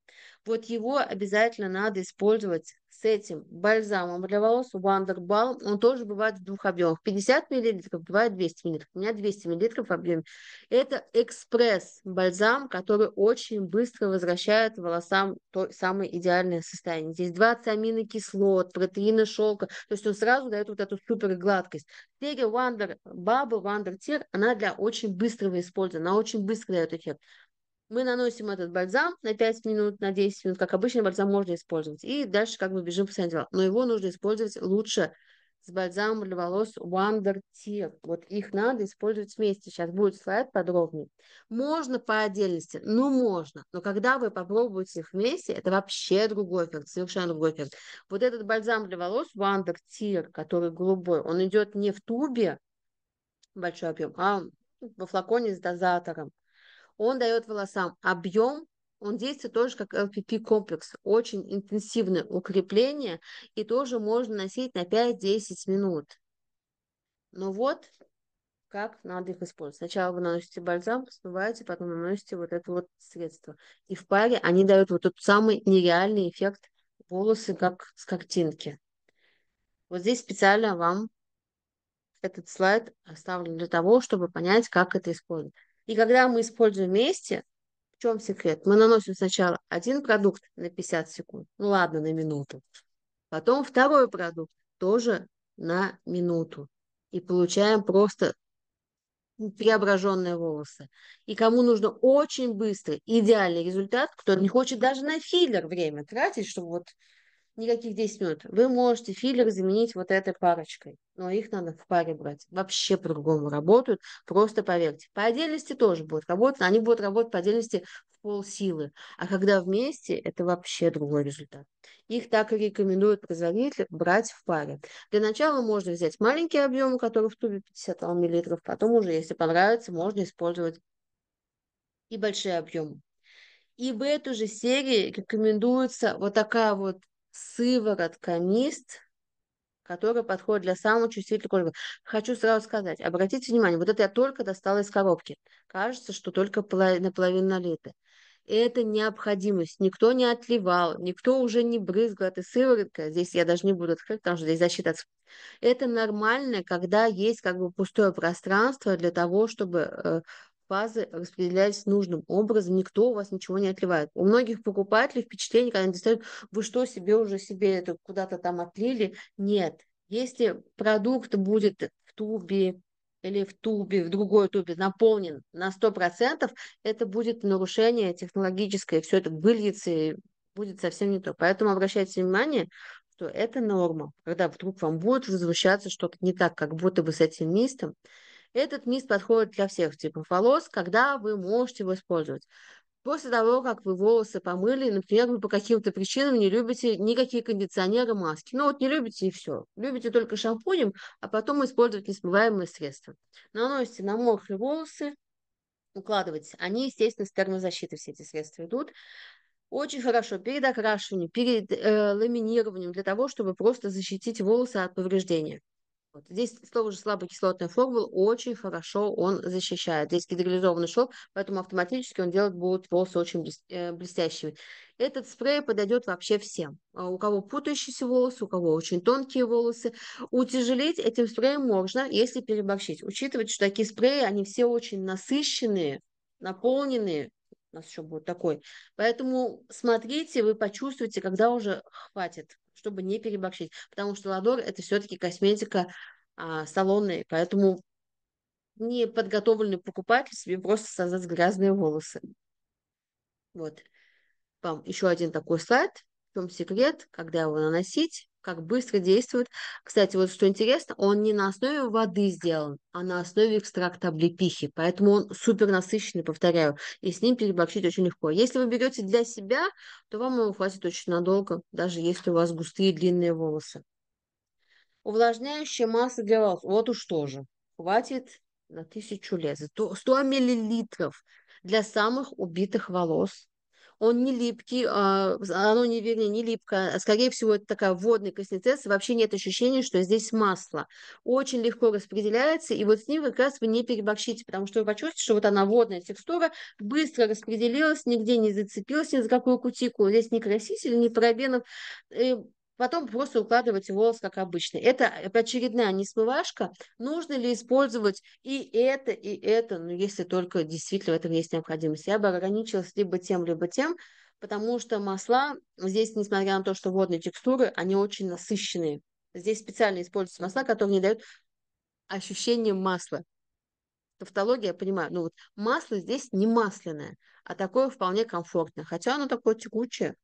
Вот его обязательно надо использовать с этим бальзамом для волос Wonder Balm, он тоже бывает в двух объемах. 50 мл, бывает 200 мл. У меня 200 мл в объеме. Это экспресс-бальзам, который очень быстро возвращает волосам то самое идеальное состояние. Здесь 20 аминокислот, протеина шелка. То есть он сразу дает вот эту супер гладкость. Терри Wonder Bubble, Wonder Tear, она для очень быстрого использования, она очень быстро дает эффект мы наносим этот бальзам на 5 минут, на 10 минут, как обычно, бальзам можно использовать. И дальше как бы бежим по своим делам. Но его нужно использовать лучше с бальзамом для волос Wonder Tear. Вот их надо использовать вместе. Сейчас будет слайд подробнее. Можно по отдельности, ну можно. Но когда вы попробуете их вместе, это вообще другой эффект, совершенно другой эффект. Вот этот бальзам для волос Wonder Tear, который голубой, он идет не в тубе, большой объем, а ну, во флаконе с дозатором он дает волосам объем, он действует тоже как LPP-комплекс, очень интенсивное укрепление, и тоже можно носить на 5-10 минут. Но вот как надо их использовать. Сначала вы наносите бальзам, смываете, потом наносите вот это вот средство. И в паре они дают вот тот самый нереальный эффект волосы, как с картинки. Вот здесь специально вам этот слайд оставлен для того, чтобы понять, как это использовать. И когда мы используем вместе, в чем секрет? Мы наносим сначала один продукт на 50 секунд, ну ладно, на минуту. Потом второй продукт тоже на минуту. И получаем просто преображенные волосы. И кому нужно очень быстрый идеальный результат, кто не хочет даже на филлер время тратить, чтобы вот никаких 10 минут. Вы можете филлер заменить вот этой парочкой, но их надо в паре брать. Вообще по-другому работают, просто поверьте. По отдельности тоже будут работать, они будут работать по отдельности в полсилы. А когда вместе, это вообще другой результат. Их так и рекомендует производитель брать в паре. Для начала можно взять маленькие объемы, которые в тубе 50 мл, потом уже, если понравится, можно использовать и большие объемы. И в эту же серии рекомендуется вот такая вот сыворотка МИСТ, которая подходит для самого чувствительного кожи. Хочу сразу сказать, обратите внимание, вот это я только достала из коробки. Кажется, что только наполовину налито. Это необходимость. Никто не отливал, никто уже не брызгал этой сывороткой. Здесь я даже не буду открыть, потому что здесь защита Это нормально, когда есть как бы пустое пространство для того, чтобы э, фазы распределяются нужным образом, никто у вас ничего не отливает. У многих покупателей впечатление, когда они достают, вы что, себе уже себе это куда-то там отлили? Нет. Если продукт будет в тубе, или в тубе, в другой тубе наполнен на 100%, это будет нарушение технологическое, все это выльется и будет совсем не то. Поэтому обращайте внимание, что это норма, когда вдруг вам будет возвращаться что-то не так, как будто бы с этим местом, этот мист подходит для всех типов волос, когда вы можете его использовать. После того, как вы волосы помыли, например, вы по каким-то причинам не любите никакие кондиционеры, маски. Ну вот не любите и все. Любите только шампунем, а потом использовать несмываемые средства. Наносите на мокрые волосы, укладывайте. Они, естественно, с термозащитой все эти средства идут. Очень хорошо перед окрашиванием, перед э, ламинированием, для того, чтобы просто защитить волосы от повреждения. Вот здесь слово же слабокислотная формула очень хорошо он защищает. Здесь гидролизованный шов, поэтому автоматически он делает будет волосы очень э, блестящими. Этот спрей подойдет вообще всем. А у кого путающиеся волосы, у кого очень тонкие волосы. Утяжелить этим спреем можно, если переборщить. Учитывать, что такие спреи, они все очень насыщенные, наполненные, у нас еще будет такой. Поэтому смотрите, вы почувствуете, когда уже хватит, чтобы не переборщить. Потому что ладор – это все-таки косметика а, салонная, поэтому неподготовленный покупатель себе просто создаст грязные волосы. Вот. Вам еще один такой слайд. В чем секрет, когда его наносить, как быстро действует. Кстати, вот что интересно, он не на основе воды сделан, а на основе экстракта облепихи, поэтому он супер насыщенный, повторяю, и с ним переборщить очень легко. Если вы берете для себя, то вам его хватит очень надолго, даже если у вас густые длинные волосы. Увлажняющая масса для волос, вот уж тоже, хватит на тысячу лет, 100 миллилитров для самых убитых волос он не липкий, а, оно не, вернее, не липкое, а, скорее всего, это такая водная консистенция, вообще нет ощущения, что здесь масло. Очень легко распределяется, и вот с ним вы как раз вы не переборщите, потому что вы почувствуете, что вот она водная текстура, быстро распределилась, нигде не зацепилась ни за какую кутикулу, здесь ни краситель, ни парабенов, э, потом просто укладывать волос, как обычно. Это очередная несмывашка. Нужно ли использовать и это, и это, ну, если только действительно в этом есть необходимость. Я бы ограничилась либо тем, либо тем, потому что масла здесь, несмотря на то, что водные текстуры, они очень насыщенные. Здесь специально используются масла, которые не дают ощущение масла. Тавтология, я понимаю, ну вот масло здесь не масляное, а такое вполне комфортное хотя оно такое текучее.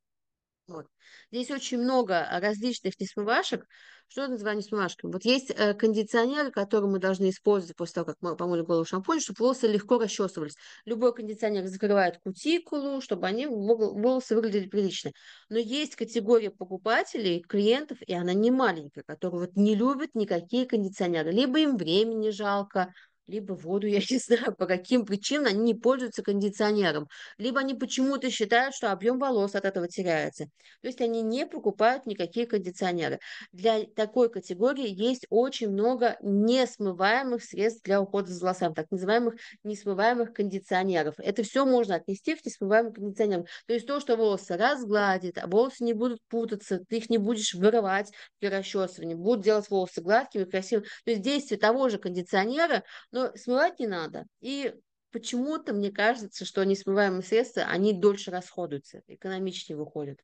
Вот. Здесь очень много а, различных несмывашек. Что называю несмывашками? Вот есть э, кондиционеры, которые мы должны использовать после того, как мы помыли голову шампунем, чтобы волосы легко расчесывались. Любой кондиционер закрывает кутикулу, чтобы они, волосы выглядели прилично. Но есть категория покупателей, клиентов, и она не маленькая, которые вот не любят никакие кондиционеры. Либо им времени жалко, либо воду, я не знаю, по каким причинам они не пользуются кондиционером, либо они почему-то считают, что объем волос от этого теряется. То есть они не покупают никакие кондиционеры. Для такой категории есть очень много несмываемых средств для ухода за волосами, так называемых несмываемых кондиционеров. Это все можно отнести в несмываемым кондиционерам. То есть то, что волосы разгладит, а волосы не будут путаться, ты их не будешь вырывать при расчесывании, будут делать волосы гладкими, красивыми. То есть действие того же кондиционера но смывать не надо. И почему-то мне кажется, что несмываемые средства, они дольше расходуются, экономичнее выходят.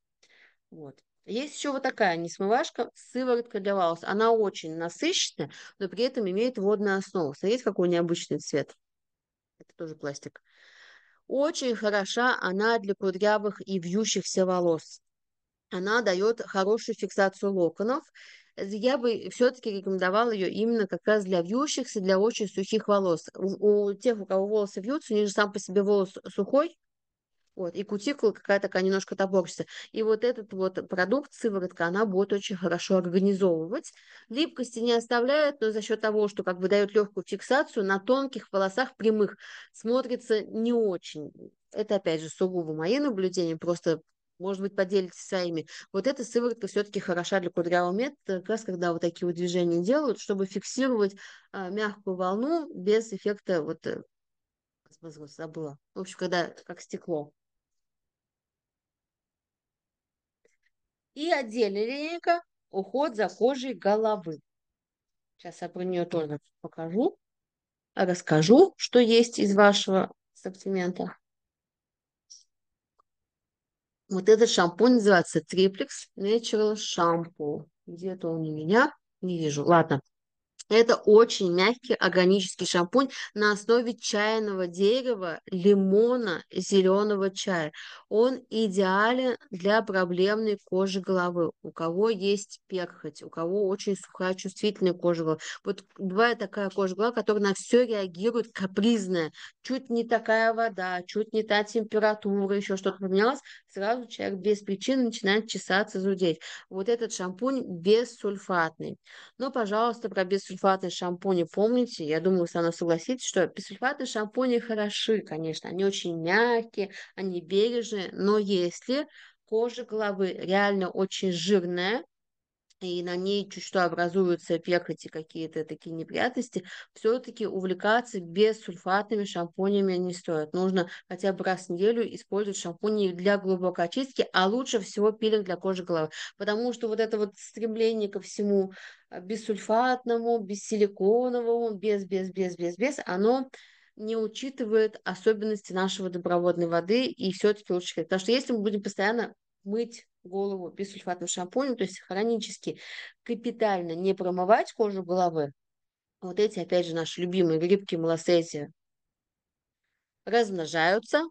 Вот. Есть еще вот такая несмывашка, сыворотка для волос. Она очень насыщенная, но при этом имеет водную основу. Смотрите, какой необычный цвет. Это тоже пластик. Очень хороша она для кудрявых и вьющихся волос. Она дает хорошую фиксацию локонов я бы все-таки рекомендовала ее именно как раз для вьющихся, для очень сухих волос. У, у тех, у кого волосы вьются, у них же сам по себе волос сухой, вот, и кутикула какая-то такая немножко топорщится. И вот этот вот продукт, сыворотка, она будет очень хорошо организовывать. Липкости не оставляет, но за счет того, что как бы дает легкую фиксацию, на тонких волосах прямых смотрится не очень. Это, опять же, сугубо мои наблюдения, просто может быть, поделитесь своими. Вот эта сыворотка все-таки хороша для кудрявого метода, как раз когда вот такие вот движения делают, чтобы фиксировать а, мягкую волну без эффекта вот... Э, забыла. В общем, когда как стекло. И отдельная линейка уход за кожей головы. Сейчас я про нее тоже покажу, расскажу, что есть из вашего ассортимента. Вот этот шампунь называется Триплекс Natural Shampoo. Где-то он у меня. Не вижу. Ладно. Это очень мягкий органический шампунь на основе чайного дерева, лимона, зеленого чая. Он идеален для проблемной кожи головы. У кого есть перхоть, у кого очень сухая, чувствительная кожа головы. Вот бывает такая кожа головы, которая на все реагирует капризная. Чуть не такая вода, чуть не та температура, еще что-то поменялось, сразу человек без причины начинает чесаться, зудеть. Вот этот шампунь бессульфатный. Но, пожалуйста, про бессульфатный бисульфатные шампуни, помните, я думаю, вы со мной согласитесь, что бисульфатные шампуни хороши, конечно, они очень мягкие, они бережные, но если кожа головы реально очень жирная, и на ней чуть что образуются перхоти, какие-то такие неприятности, все-таки увлекаться бессульфатными шампунями не стоит. Нужно хотя бы раз в неделю использовать шампуни для глубокой очистки, а лучше всего пилинг для кожи головы, потому что вот это вот стремление ко всему а, бессульфатному, бессиликоновому, без, без, без, без, без, оно не учитывает особенности нашего доброводной воды и все-таки лучше. Потому что если мы будем постоянно мыть голову бисульфатным шампунем, то есть хронически капитально не промывать кожу головы. Вот эти, опять же, наши любимые грибки малосетия размножаются,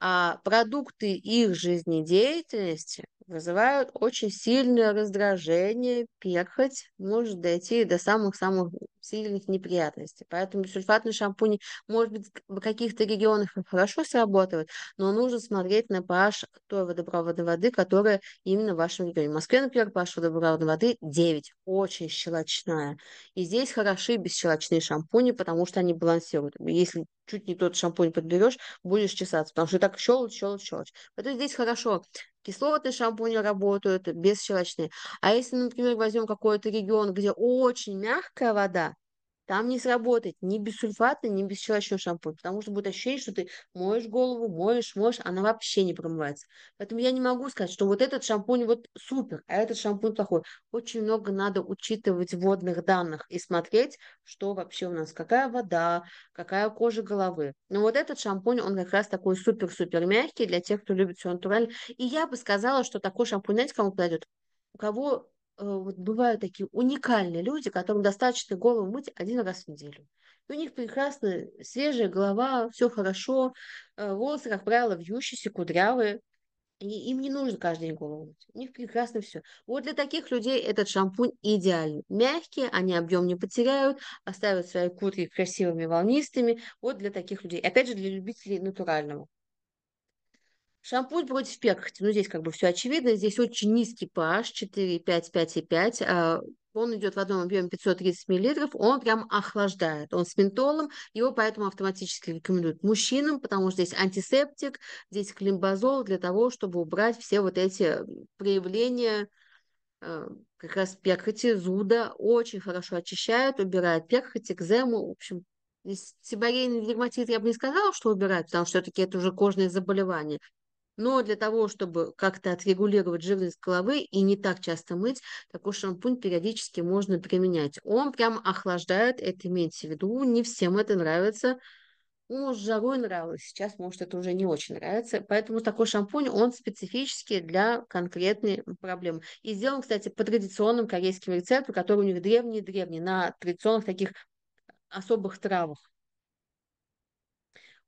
а продукты их жизнедеятельности – вызывают очень сильное раздражение, перхоть, может дойти до самых-самых сильных неприятностей. Поэтому сульфатный шампунь, может быть, в каких-то регионах хорошо сработает, но нужно смотреть на pH той водопроводной воды, которая именно в вашем регионе. В Москве, например, pH водопроводной воды 9, очень щелочная. И здесь хороши бесщелочные шампуни, потому что они балансируют. Если чуть не тот шампунь подберешь, будешь чесаться, потому что так щелочь, щелочь, щелочь. Поэтому здесь хорошо кислотные шампуни работают, без А если, например, возьмем какой-то регион, где очень мягкая вода, там не сработает ни бессульфатный, ни бесчелочной шампунь, потому что будет ощущение, что ты моешь голову, моешь, моешь, она вообще не промывается. Поэтому я не могу сказать, что вот этот шампунь вот супер, а этот шампунь плохой. Очень много надо учитывать водных данных и смотреть, что вообще у нас, какая вода, какая кожа головы. Но вот этот шампунь, он как раз такой супер-супер мягкий для тех, кто любит все натурально. И я бы сказала, что такой шампунь, знаете, кому подойдет? У кого Э, вот бывают такие уникальные люди, которым достаточно голову мыть один раз в неделю. И у них прекрасная свежая голова, все хорошо, э, волосы, как правило, вьющиеся, кудрявые. И им не нужно каждый день голову мыть. У них прекрасно все. Вот для таких людей этот шампунь идеален. Мягкие, они объем не потеряют, оставят свои кудри красивыми, волнистыми. Вот для таких людей. Опять же, для любителей натурального. Шампунь против перхоти. Ну, здесь как бы все очевидно. Здесь очень низкий pH, и 5,5. А, он идет в одном объеме 530 мл, он прям охлаждает. Он с ментолом, его поэтому автоматически рекомендуют мужчинам, потому что здесь антисептик, здесь климбазол для того, чтобы убрать все вот эти э, проявления э, как раз перхоти, зуда, очень хорошо очищает, убирает перхоть, экзему, в общем, сибарейный дерматит я бы не сказала, что убирает, потому что все-таки это уже кожное заболевание. Но для того, чтобы как-то отрегулировать жирность головы и не так часто мыть, такой шампунь периодически можно применять. Он прям охлаждает, это имеется в виду, не всем это нравится. Ну, с жарой нравилось, сейчас, может, это уже не очень нравится. Поэтому такой шампунь, он специфический для конкретной проблемы. И сделан, кстати, по традиционным корейским рецептам, которые у них древние-древние, на традиционных таких особых травах.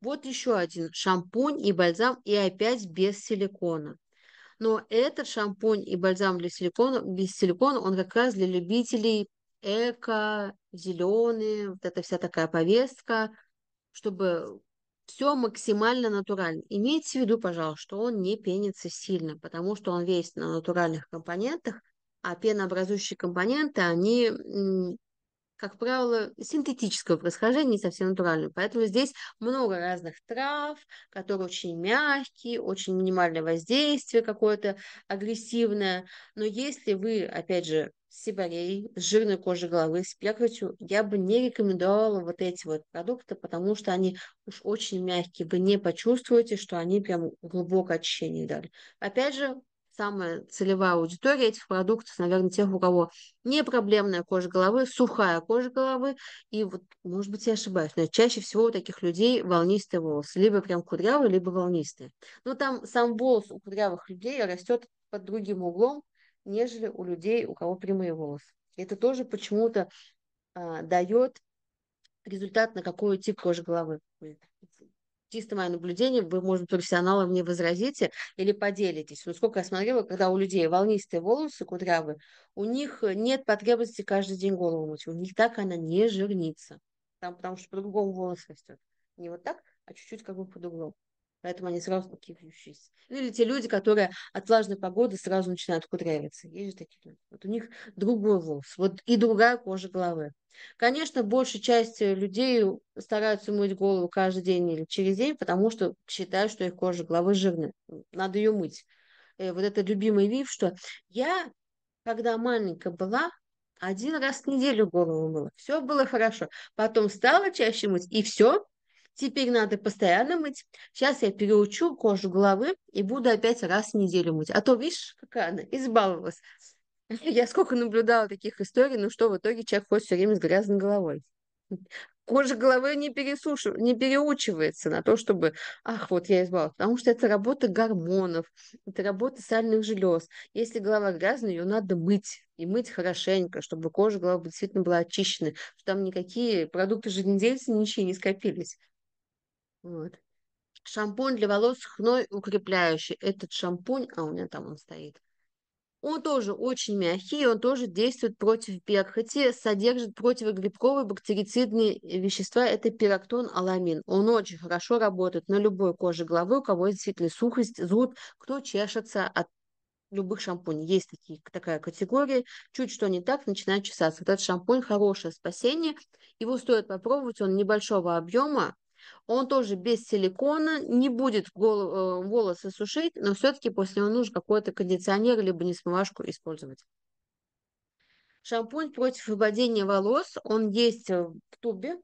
Вот еще один шампунь и бальзам, и опять без силикона. Но этот шампунь и бальзам для силикона, без силикона, он как раз для любителей эко, зеленые, вот эта вся такая повестка, чтобы все максимально натурально. Имейте в виду, пожалуйста, что он не пенится сильно, потому что он весь на натуральных компонентах, а пенообразующие компоненты, они как правило, синтетического происхождения, не совсем натурального. Поэтому здесь много разных трав, которые очень мягкие, очень минимальное воздействие какое-то агрессивное. Но если вы, опять же, с сибарей, с жирной кожей головы, с перхотью, я бы не рекомендовала вот эти вот продукты, потому что они уж очень мягкие, вы не почувствуете, что они прям глубокое очищение дали. Опять же, самая целевая аудитория этих продуктов, наверное, тех, у кого не проблемная кожа головы, сухая кожа головы, и вот, может быть, я ошибаюсь, но чаще всего у таких людей волнистые волосы, либо прям кудрявые, либо волнистые. Но там сам волос у кудрявых людей растет под другим углом, нежели у людей, у кого прямые волосы. Это тоже почему-то а, дает результат, на какой тип кожи головы будет чисто мое наблюдение, вы, может, профессионалы мне возразите или поделитесь. Ну, сколько я смотрела, когда у людей волнистые волосы, кудрявые, у них нет потребности каждый день голову мыть, у них так она не жирнится, там, потому что по-другому волос растет. Не вот так, а чуть-чуть как бы под углом. Поэтому они сразу такие вьющиеся. Ну, или те люди, которые от влажной погоды сразу начинают кудрявиться. Есть же такие люди. Вот у них другой волос. Вот и другая кожа головы. Конечно, большая часть э, людей стараются мыть голову каждый день или через день, потому что считают, что их кожа головы жирная. Надо ее мыть. И э, вот это любимый вид, что я, когда маленькая была, один раз в неделю голову мыла. Все было хорошо. Потом стала чаще мыть, и все, Теперь надо постоянно мыть. Сейчас я переучу кожу головы и буду опять раз в неделю мыть. А то, видишь, какая она избаловалась. Я сколько наблюдала таких историй, ну что в итоге человек ходит все время с грязной головой. Кожа головы не, пересуш... не переучивается на то, чтобы, ах, вот я избавилась, потому что это работа гормонов, это работа сальных желез. Если голова грязная, ее надо мыть, и мыть хорошенько, чтобы кожа головы действительно была очищена, чтобы там никакие продукты жизнедеятельности ничьи не скопились. Вот. Шампунь для волос хной укрепляющий. Этот шампунь, а у меня там он стоит, он тоже очень мягкий, он тоже действует против перхоти, содержит противогрибковые бактерицидные э, вещества, это пирактон, аламин. Он очень хорошо работает на любой коже головы, у кого действительно сухость, зуд, кто чешется от любых шампуней. Есть такие, такая категория. Чуть что не так, начинает чесаться. этот шампунь хорошее спасение. Его стоит попробовать, он небольшого объема, он тоже без силикона, не будет э, волосы сушить, но все-таки после него нужно какой-то кондиционер, либо несмывашку использовать. Шампунь против выпадения волос, он есть э, в тубе,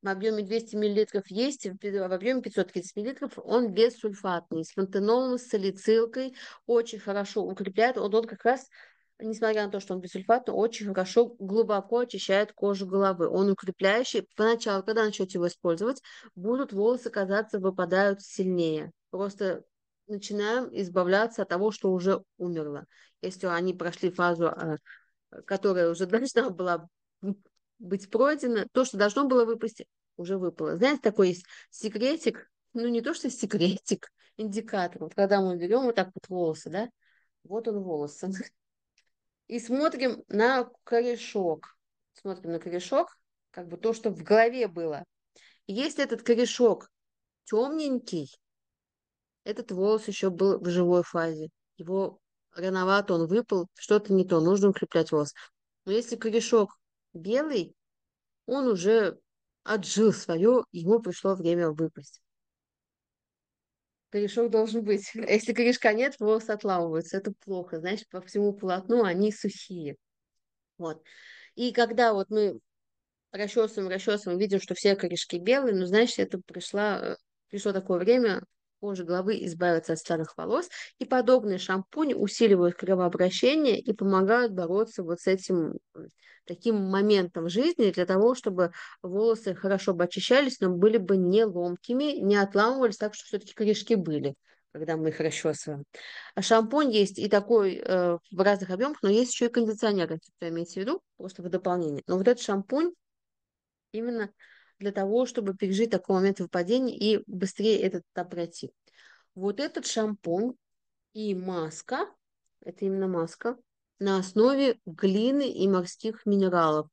в объеме 200 мл есть, в объеме 530 мл он бессульфатный, с фантенолом, с салицилкой, очень хорошо укрепляет, он, он как раз несмотря на то, что он бисульфат, очень хорошо, глубоко очищает кожу головы. Он укрепляющий. Поначалу, когда начнете его использовать, будут волосы казаться выпадают сильнее. Просто начинаем избавляться от того, что уже умерло. Если они прошли фазу, а, которая уже должна была быть пройдена, то, что должно было выпасть, уже выпало. Знаете, такой есть секретик, ну не то, что секретик, индикатор. Вот когда мы берем вот так вот волосы, да, вот он волосы. и смотрим на корешок. Смотрим на корешок, как бы то, что в голове было. И если этот корешок темненький, этот волос еще был в живой фазе. Его рановато он выпал, что-то не то, нужно укреплять волос. Но если корешок белый, он уже отжил свое, ему пришло время выпасть корешок должен быть. А если корешка нет, волосы отлавываются. Это плохо, значит, по всему полотну они сухие. Вот. И когда вот мы расчесываем, расчесываем, видим, что все корешки белые, ну, значит, это пришло, э, пришло такое время кожи головы избавиться от старых волос. И подобные шампуни усиливают кровообращение и помогают бороться вот с этим таким моментом в жизни для того, чтобы волосы хорошо бы очищались, но были бы не ломкими, не отламывались так, что все-таки корешки были когда мы их расчесываем. А шампунь есть и такой э, в разных объемах, но есть еще и кондиционер, если вы имеете в виду, просто в дополнение. Но вот этот шампунь именно для того, чтобы пережить такой момент выпадения и быстрее этот этап пройти. Вот этот шампунь и маска, это именно маска, на основе глины и морских минералов.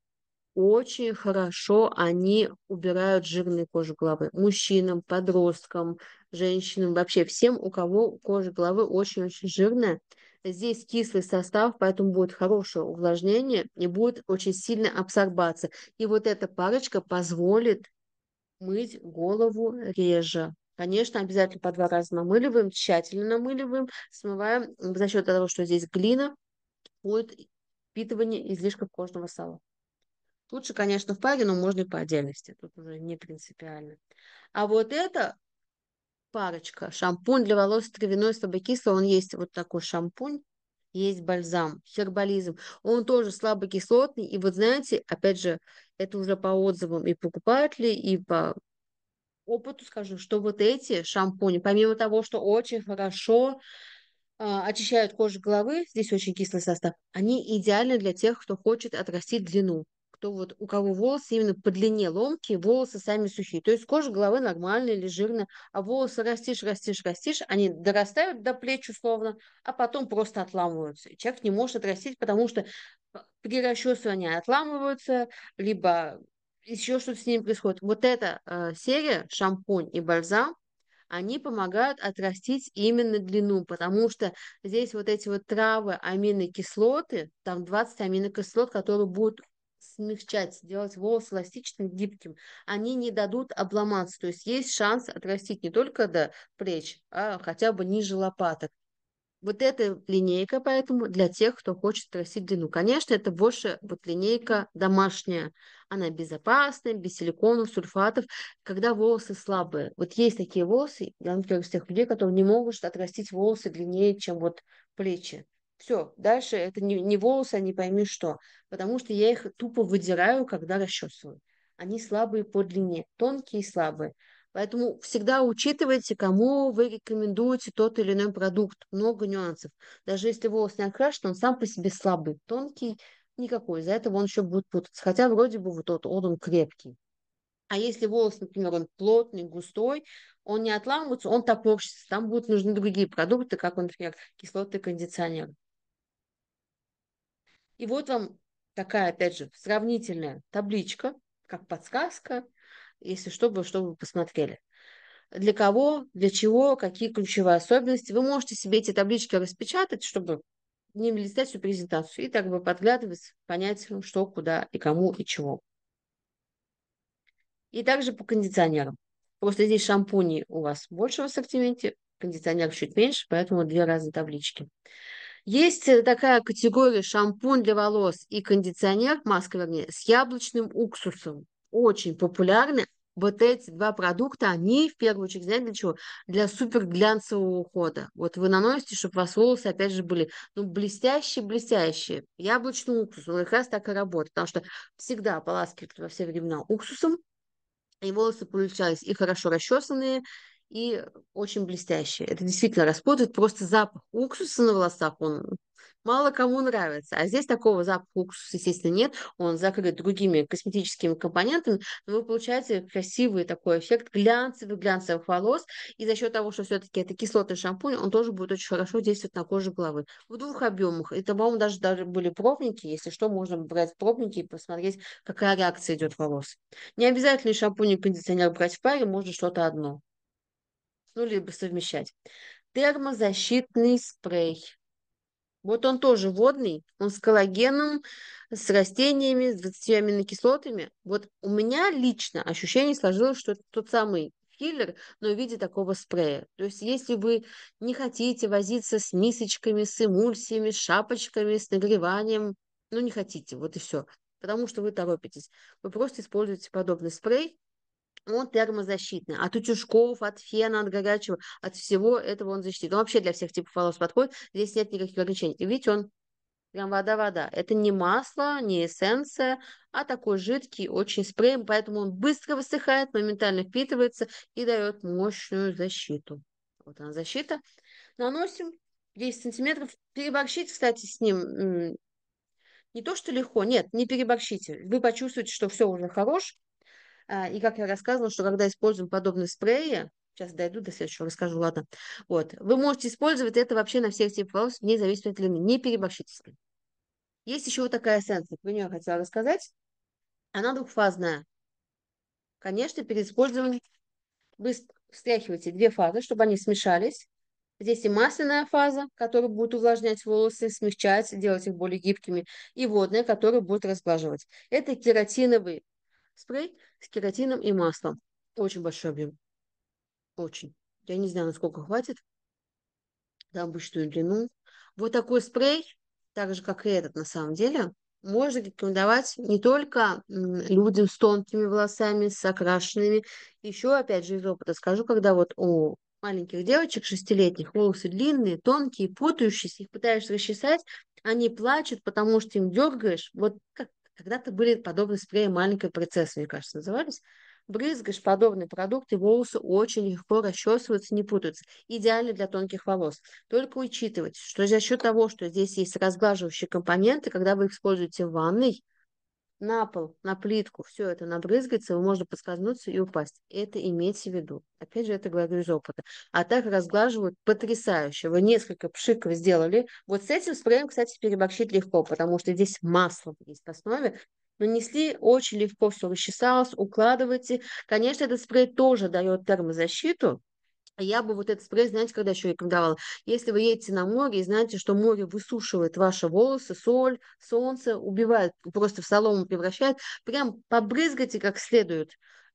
Очень хорошо они убирают жирные кожи головы. Мужчинам, подросткам, женщинам, вообще всем, у кого кожа головы очень-очень жирная. Здесь кислый состав, поэтому будет хорошее увлажнение и будет очень сильно абсорбация. И вот эта парочка позволит мыть голову реже. Конечно, обязательно по два раза намыливаем, тщательно намыливаем, смываем за счет того, что здесь глина, будет впитывание излишков кожного сала. Лучше, конечно, в паре, но можно и по отдельности. Тут уже не принципиально. А вот это парочка. Шампунь для волос травяной слабокислый. Он есть вот такой шампунь. Есть бальзам, хербализм. Он тоже слабокислотный. И вот знаете, опять же, это уже по отзывам и покупателей и по опыту скажу, что вот эти шампуни, помимо того, что очень хорошо а, очищают кожу головы, здесь очень кислый состав, они идеальны для тех, кто хочет отрастить длину. Кто вот, у кого волосы именно по длине ломки, волосы сами сухие. То есть кожа головы нормальная или жирная, а волосы растишь, растишь, растишь, они дорастают до плеч условно, а потом просто отламываются. И человек не может отрастить, потому что а, при расчесывании отламываются, либо еще что-то с ним происходит. Вот эта э, серия, шампунь и бальзам, они помогают отрастить именно длину, потому что здесь вот эти вот травы, аминокислоты, там 20 аминокислот, которые будут смягчать, делать волос эластичным, гибким, они не дадут обломаться. То есть есть шанс отрастить не только до плеч, а хотя бы ниже лопаток вот эта линейка, поэтому для тех, кто хочет спросить длину. Конечно, это больше вот линейка домашняя. Она безопасная, без силиконов, сульфатов, когда волосы слабые. Вот есть такие волосы, я, например, из тех людей, которые не могут отрастить волосы длиннее, чем вот плечи. Все, дальше это не, не волосы, а не пойми что. Потому что я их тупо выдираю, когда расчесываю. Они слабые по длине, тонкие и слабые. Поэтому всегда учитывайте, кому вы рекомендуете тот или иной продукт. Много нюансов. Даже если волос не окрашен, он сам по себе слабый, тонкий, никакой. Из-за этого он еще будет путаться. Хотя вроде бы вот тот он крепкий. А если волос, например, он плотный, густой, он не отламывается, он топорщится. Там будут нужны другие продукты, как, например, кислотный кондиционер. И вот вам такая, опять же, сравнительная табличка, как подсказка, если чтобы чтобы вы посмотрели. Для кого, для чего, какие ключевые особенности. Вы можете себе эти таблички распечатать, чтобы не листать всю презентацию и так бы подглядывать, понять, что, куда и кому и чего. И также по кондиционерам. Просто здесь шампуни у вас больше в ассортименте, кондиционер чуть меньше, поэтому две разные таблички. Есть э, такая категория шампунь для волос и кондиционер, маска вернее, с яблочным уксусом. Очень популярны, вот эти два продукта, они в первую очередь, знаете, для чего? Для супер глянцевого ухода. Вот вы наносите, чтобы у вас волосы, опять же, были ну, блестящие-блестящие. Яблочный уксус, он как раз так и работает, потому что всегда ополаскивают во все времена уксусом, и волосы получались и хорошо расчесанные, и очень блестящие. Это действительно распутывает. Просто запах уксуса на волосах, он мало кому нравится. А здесь такого запаха уксуса, естественно, нет. Он закрыт другими косметическими компонентами. Но вы получаете красивый такой эффект глянцевых, глянцевых волос. И за счет того, что все-таки это кислотный шампунь, он тоже будет очень хорошо действовать на коже головы. В двух объемах. И там, по-моему, даже, даже были пробники. Если что, можно брать пробники и посмотреть, какая реакция идет волос. Не обязательно шампунь и кондиционер брать в паре, можно что-то одно ну, либо совмещать. Термозащитный спрей. Вот он тоже водный, он с коллагеном, с растениями, с 20 аминокислотами. Вот у меня лично ощущение сложилось, что это тот самый киллер, но в виде такого спрея. То есть если вы не хотите возиться с мисочками, с эмульсиями, с шапочками, с нагреванием, ну не хотите, вот и все. Потому что вы торопитесь. Вы просто используете подобный спрей, он термозащитный. От утюжков, от фена, от горячего, от всего этого он защитит. Он вообще для всех типов волос подходит. Здесь нет никаких ограничений. Видите, он прям вода-вода. Это не масло, не эссенция, а такой жидкий очень спрей, поэтому он быстро высыхает, моментально впитывается и дает мощную защиту. Вот она защита. Наносим 10 сантиметров. Переборщить, кстати, с ним не то, что легко, нет, не переборщите. Вы почувствуете, что все уже хорош, а, и как я рассказывала, что когда используем подобные спреи, сейчас дойду до следующего, расскажу, ладно. Вот. Вы можете использовать это вообще на всех типах волос, вне зависимости от длины. Не переборщите с ним. Есть еще вот такая эссенция, про нее хотела рассказать. Она двухфазная. Конечно, перед использованием быстро встряхивайте две фазы, чтобы они смешались. Здесь и масляная фаза, которая будет увлажнять волосы, смягчать, делать их более гибкими, и водная, которая будет разглаживать. Это кератиновый спрей с кератином и маслом. Очень большой объем. Очень. Я не знаю, насколько хватит. Да, обычную длину. Вот такой спрей, так же, как и этот на самом деле, можно рекомендовать не только людям с тонкими волосами, с окрашенными. Еще, опять же, из опыта скажу, когда вот у маленьких девочек, шестилетних, волосы длинные, тонкие, путающиеся, их пытаешься расчесать, они плачут, потому что им дергаешь, вот как когда-то были подобные спреи маленькой принцессы, мне кажется, назывались. Брызгаешь подобные продукты, волосы очень легко расчесываются, не путаются. Идеально для тонких волос. Только учитывать, что за счет того, что здесь есть разглаживающие компоненты, когда вы используете в ванной, на пол, на плитку, все это набрызгается, вы можете подскользнуться и упасть. Это имейте в виду. Опять же, это говорю из опыта. А так разглаживают потрясающе. Вы несколько пшиков сделали. Вот с этим спреем, кстати, переборщить легко, потому что здесь масло есть в основе. Нанесли, очень легко все расчесалось, укладывайте. Конечно, этот спрей тоже дает термозащиту, а я бы вот этот спрей, знаете, когда еще рекомендовала? Если вы едете на море и знаете, что море высушивает ваши волосы, соль, солнце убивает, просто в солому превращает, прям побрызгайте как следует.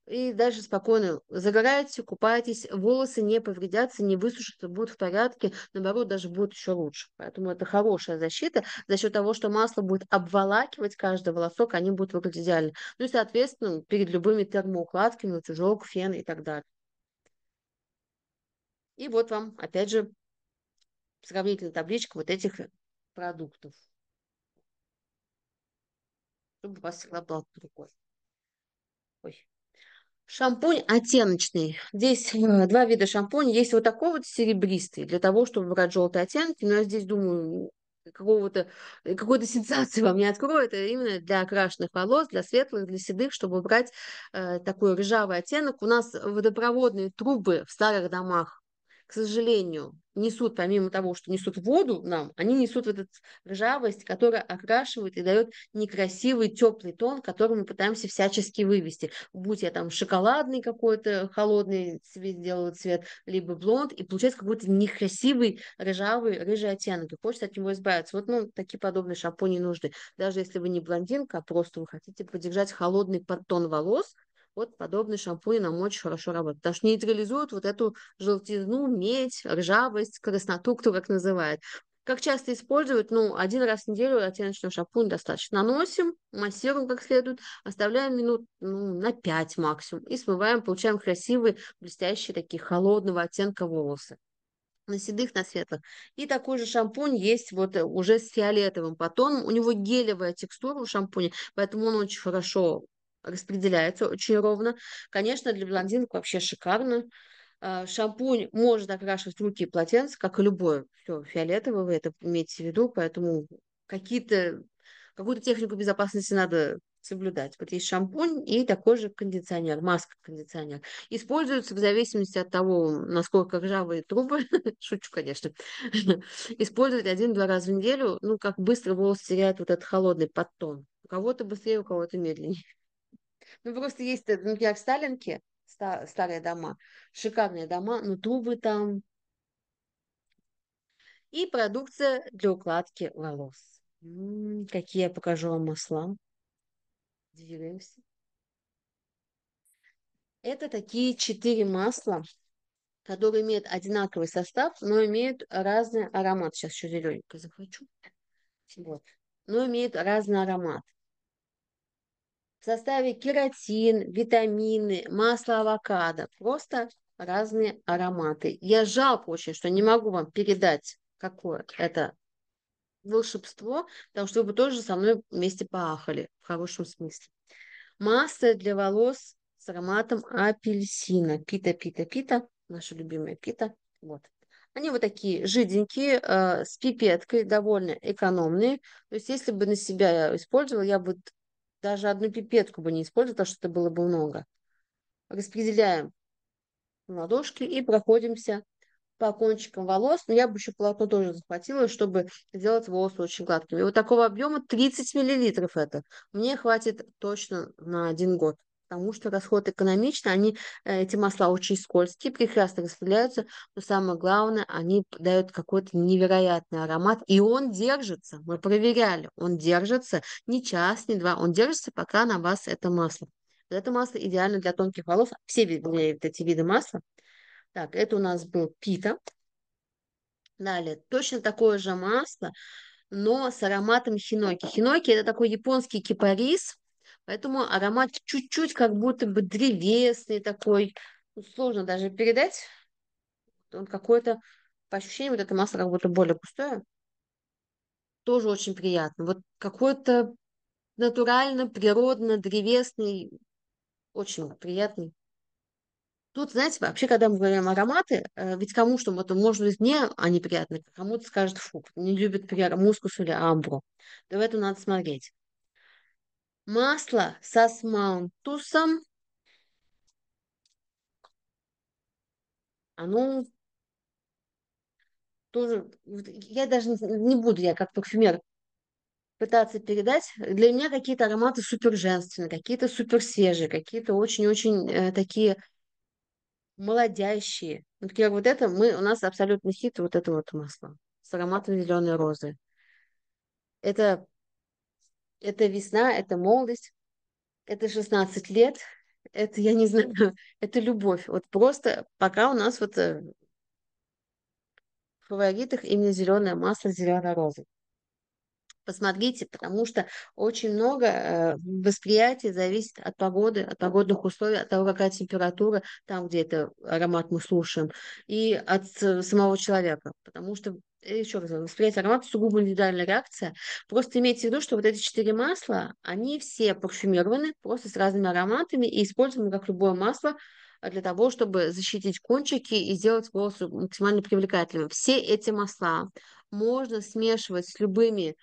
И даже спокойно загорайте, купайтесь, волосы не повредятся, не высушатся, будут в порядке, наоборот, даже будет еще лучше. Поэтому это хорошая защита за счет того, что масло будет обволакивать каждый волосок, они будут выглядеть идеально. Ну и, соответственно, перед любыми термоукладками, утюжок, фен и так далее. И вот вам, опять же, сравнительная табличка вот этих продуктов. Чтобы у вас всегда была под рукой. Ой. Шампунь оттеночный. Здесь э, два вида шампуня. Есть вот такой вот серебристый, для того, чтобы брать желтые оттенки. Но я здесь думаю, какого-то, какой-то сенсации вам не открою. Это именно для окрашенных волос, для светлых, для седых, чтобы брать э, такой ржавый оттенок. У нас водопроводные трубы в старых домах к сожалению, несут, помимо того, что несут воду нам, они несут вот эту ржавость, которая окрашивает и дает некрасивый теплый тон, который мы пытаемся всячески вывести. Будь я там шоколадный какой-то, холодный цвет делаю цвет, либо блонд, и получается какой-то некрасивый ржавый, рыжий оттенок, и хочется от него избавиться. Вот ну, такие подобные шампуни нужны. Даже если вы не блондинка, а просто вы хотите поддержать холодный тон волос, вот подобные шампуни нам очень хорошо работают, потому что нейтрализуют вот эту желтизну, медь, ржавость, красноту, кто как называет. Как часто используют, Ну, один раз в неделю оттеночный шампунь достаточно. Наносим, массируем как следует, оставляем минут ну, на 5 максимум и смываем, получаем красивые, блестящие такие холодного оттенка волосы на седых, на светлых. И такой же шампунь есть вот э, уже с фиолетовым потоном. У него гелевая текстура у шампуня, поэтому он очень хорошо распределяется очень ровно. Конечно, для блондинок вообще шикарно. А, шампунь может окрашивать руки и полотенце, как и любое. Все, фиолетовое, вы это имеете в виду, поэтому какие-то, какую-то технику безопасности надо соблюдать. Вот есть шампунь и такой же кондиционер, маска-кондиционер. Используются в зависимости от того, насколько ржавые трубы, шучу, конечно, использовать один-два раза в неделю, ну, как быстро волосы теряют вот этот холодный подтон. У кого-то быстрее, у кого-то медленнее. Ну, просто есть, э, ну например, в Сталинке старые дома, шикарные дома, ну трубы там. И продукция для укладки волос. какие я покажу вам масла. Двигаемся. Это такие четыре масла, которые имеют одинаковый состав, но имеют разный аромат. Сейчас еще зелененько захвачу. Вот. Но имеют разный аромат. В составе кератин, витамины, масло авокадо. Просто разные ароматы. Я жалко очень, что не могу вам передать, какое это волшебство, потому что вы бы тоже со мной вместе поахали в хорошем смысле. Масло для волос с ароматом апельсина. Пита, пита, пита. Наша любимая пита. Вот. Они вот такие жиденькие, э, с пипеткой, довольно экономные. То есть, если бы на себя я использовала, я бы даже одну пипетку бы не использовал, потому что это было бы много. Распределяем ладошки и проходимся по кончикам волос. Но я бы еще полотно тоже захватила, чтобы сделать волосы очень гладкими. И вот такого объема 30 миллилитров это. Мне хватит точно на один год потому что расход экономичный, они, э, эти масла очень скользкие, прекрасно распределяются, но самое главное, они дают какой-то невероятный аромат, и он держится, мы проверяли, он держится не час, не два, он держится, пока на вас это масло. Вот это масло идеально для тонких волос, все вот эти виды масла. Так, это у нас был пита. Далее, точно такое же масло, но с ароматом хиноки. Хиноки – это такой японский кипарис, Поэтому аромат чуть-чуть как будто бы древесный такой. Ну, сложно даже передать. Он какой-то, по ощущениям, вот это масло как будто более густое. Тоже очень приятно. Вот какой-то натурально, природно, древесный, очень приятный. Тут, знаете, вообще, когда мы говорим ароматы, э, ведь кому что, вот, может быть, мне они приятны, кому-то скажет, фу, не любит, например, мускус или амбру. Да в этом надо смотреть масло со смалтусом. Оно а ну, тоже, я даже не, не буду, я как парфюмер, пытаться передать. Для меня какие-то ароматы супер женственные, какие-то супер свежие, какие-то очень-очень э, такие молодящие. Например, вот это мы, у нас абсолютно хит вот это вот масло с ароматом зеленой розы. Это это весна, это молодость, это 16 лет, это, я не знаю, это любовь. Вот просто пока у нас вот э, в фаворитах именно зеленое масло, зеленая роза. Посмотрите, потому что очень много э, восприятия зависит от погоды, от погодных условий, от того, какая температура, там, где это аромат мы слушаем, и от э, самого человека. Потому что еще раз восприятие аромата сугубо индивидуальная реакция. Просто имейте в виду, что вот эти четыре масла, они все парфюмированы, просто с разными ароматами и использованы как любое масло для того, чтобы защитить кончики и сделать волосы максимально привлекательными. Все эти масла можно смешивать с любыми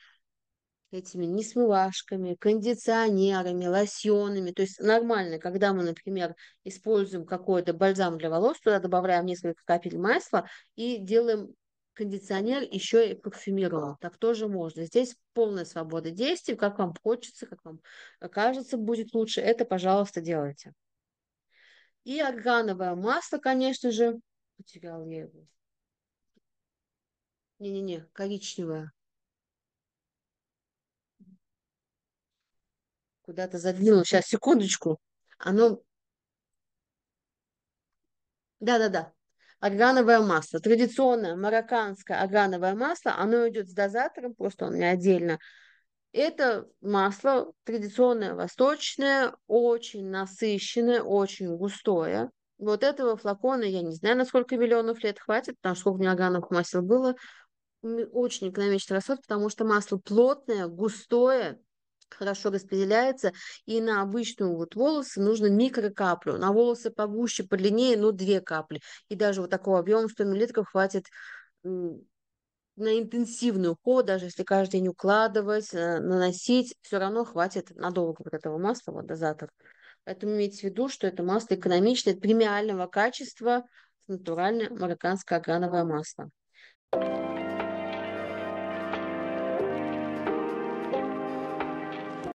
этими несмывашками, кондиционерами, лосьонами. То есть нормально, когда мы, например, используем какой-то бальзам для волос, туда добавляем несколько капель масла и делаем кондиционер еще и парфюмировал, Так тоже можно. Здесь полная свобода действий, как вам хочется, как вам э, кажется будет лучше, это, пожалуйста, делайте. И органовое масло, конечно же, потерял я его. Не-не-не, коричневое. Куда-то задвинул. Сейчас, секундочку. Оно... Да-да-да, органовое масло. Традиционное марокканское органовое масло, оно идет с дозатором, просто он не отдельно. Это масло традиционное восточное, очень насыщенное, очень густое. Вот этого флакона, я не знаю, на сколько миллионов лет хватит, потому что сколько органовых масел было, очень экономичный расход, потому что масло плотное, густое, хорошо распределяется, и на обычную вот волосы нужно микрокаплю, на волосы погуще, подлиннее, но две капли, и даже вот такого объема 100 мл хватит на интенсивный уход, даже если каждый день укладывать, э, наносить, все равно хватит надолго вот этого масла, вот дозатор. Поэтому имейте в виду, что это масло экономичное, премиального качества, натуральное марокканское агановое масло.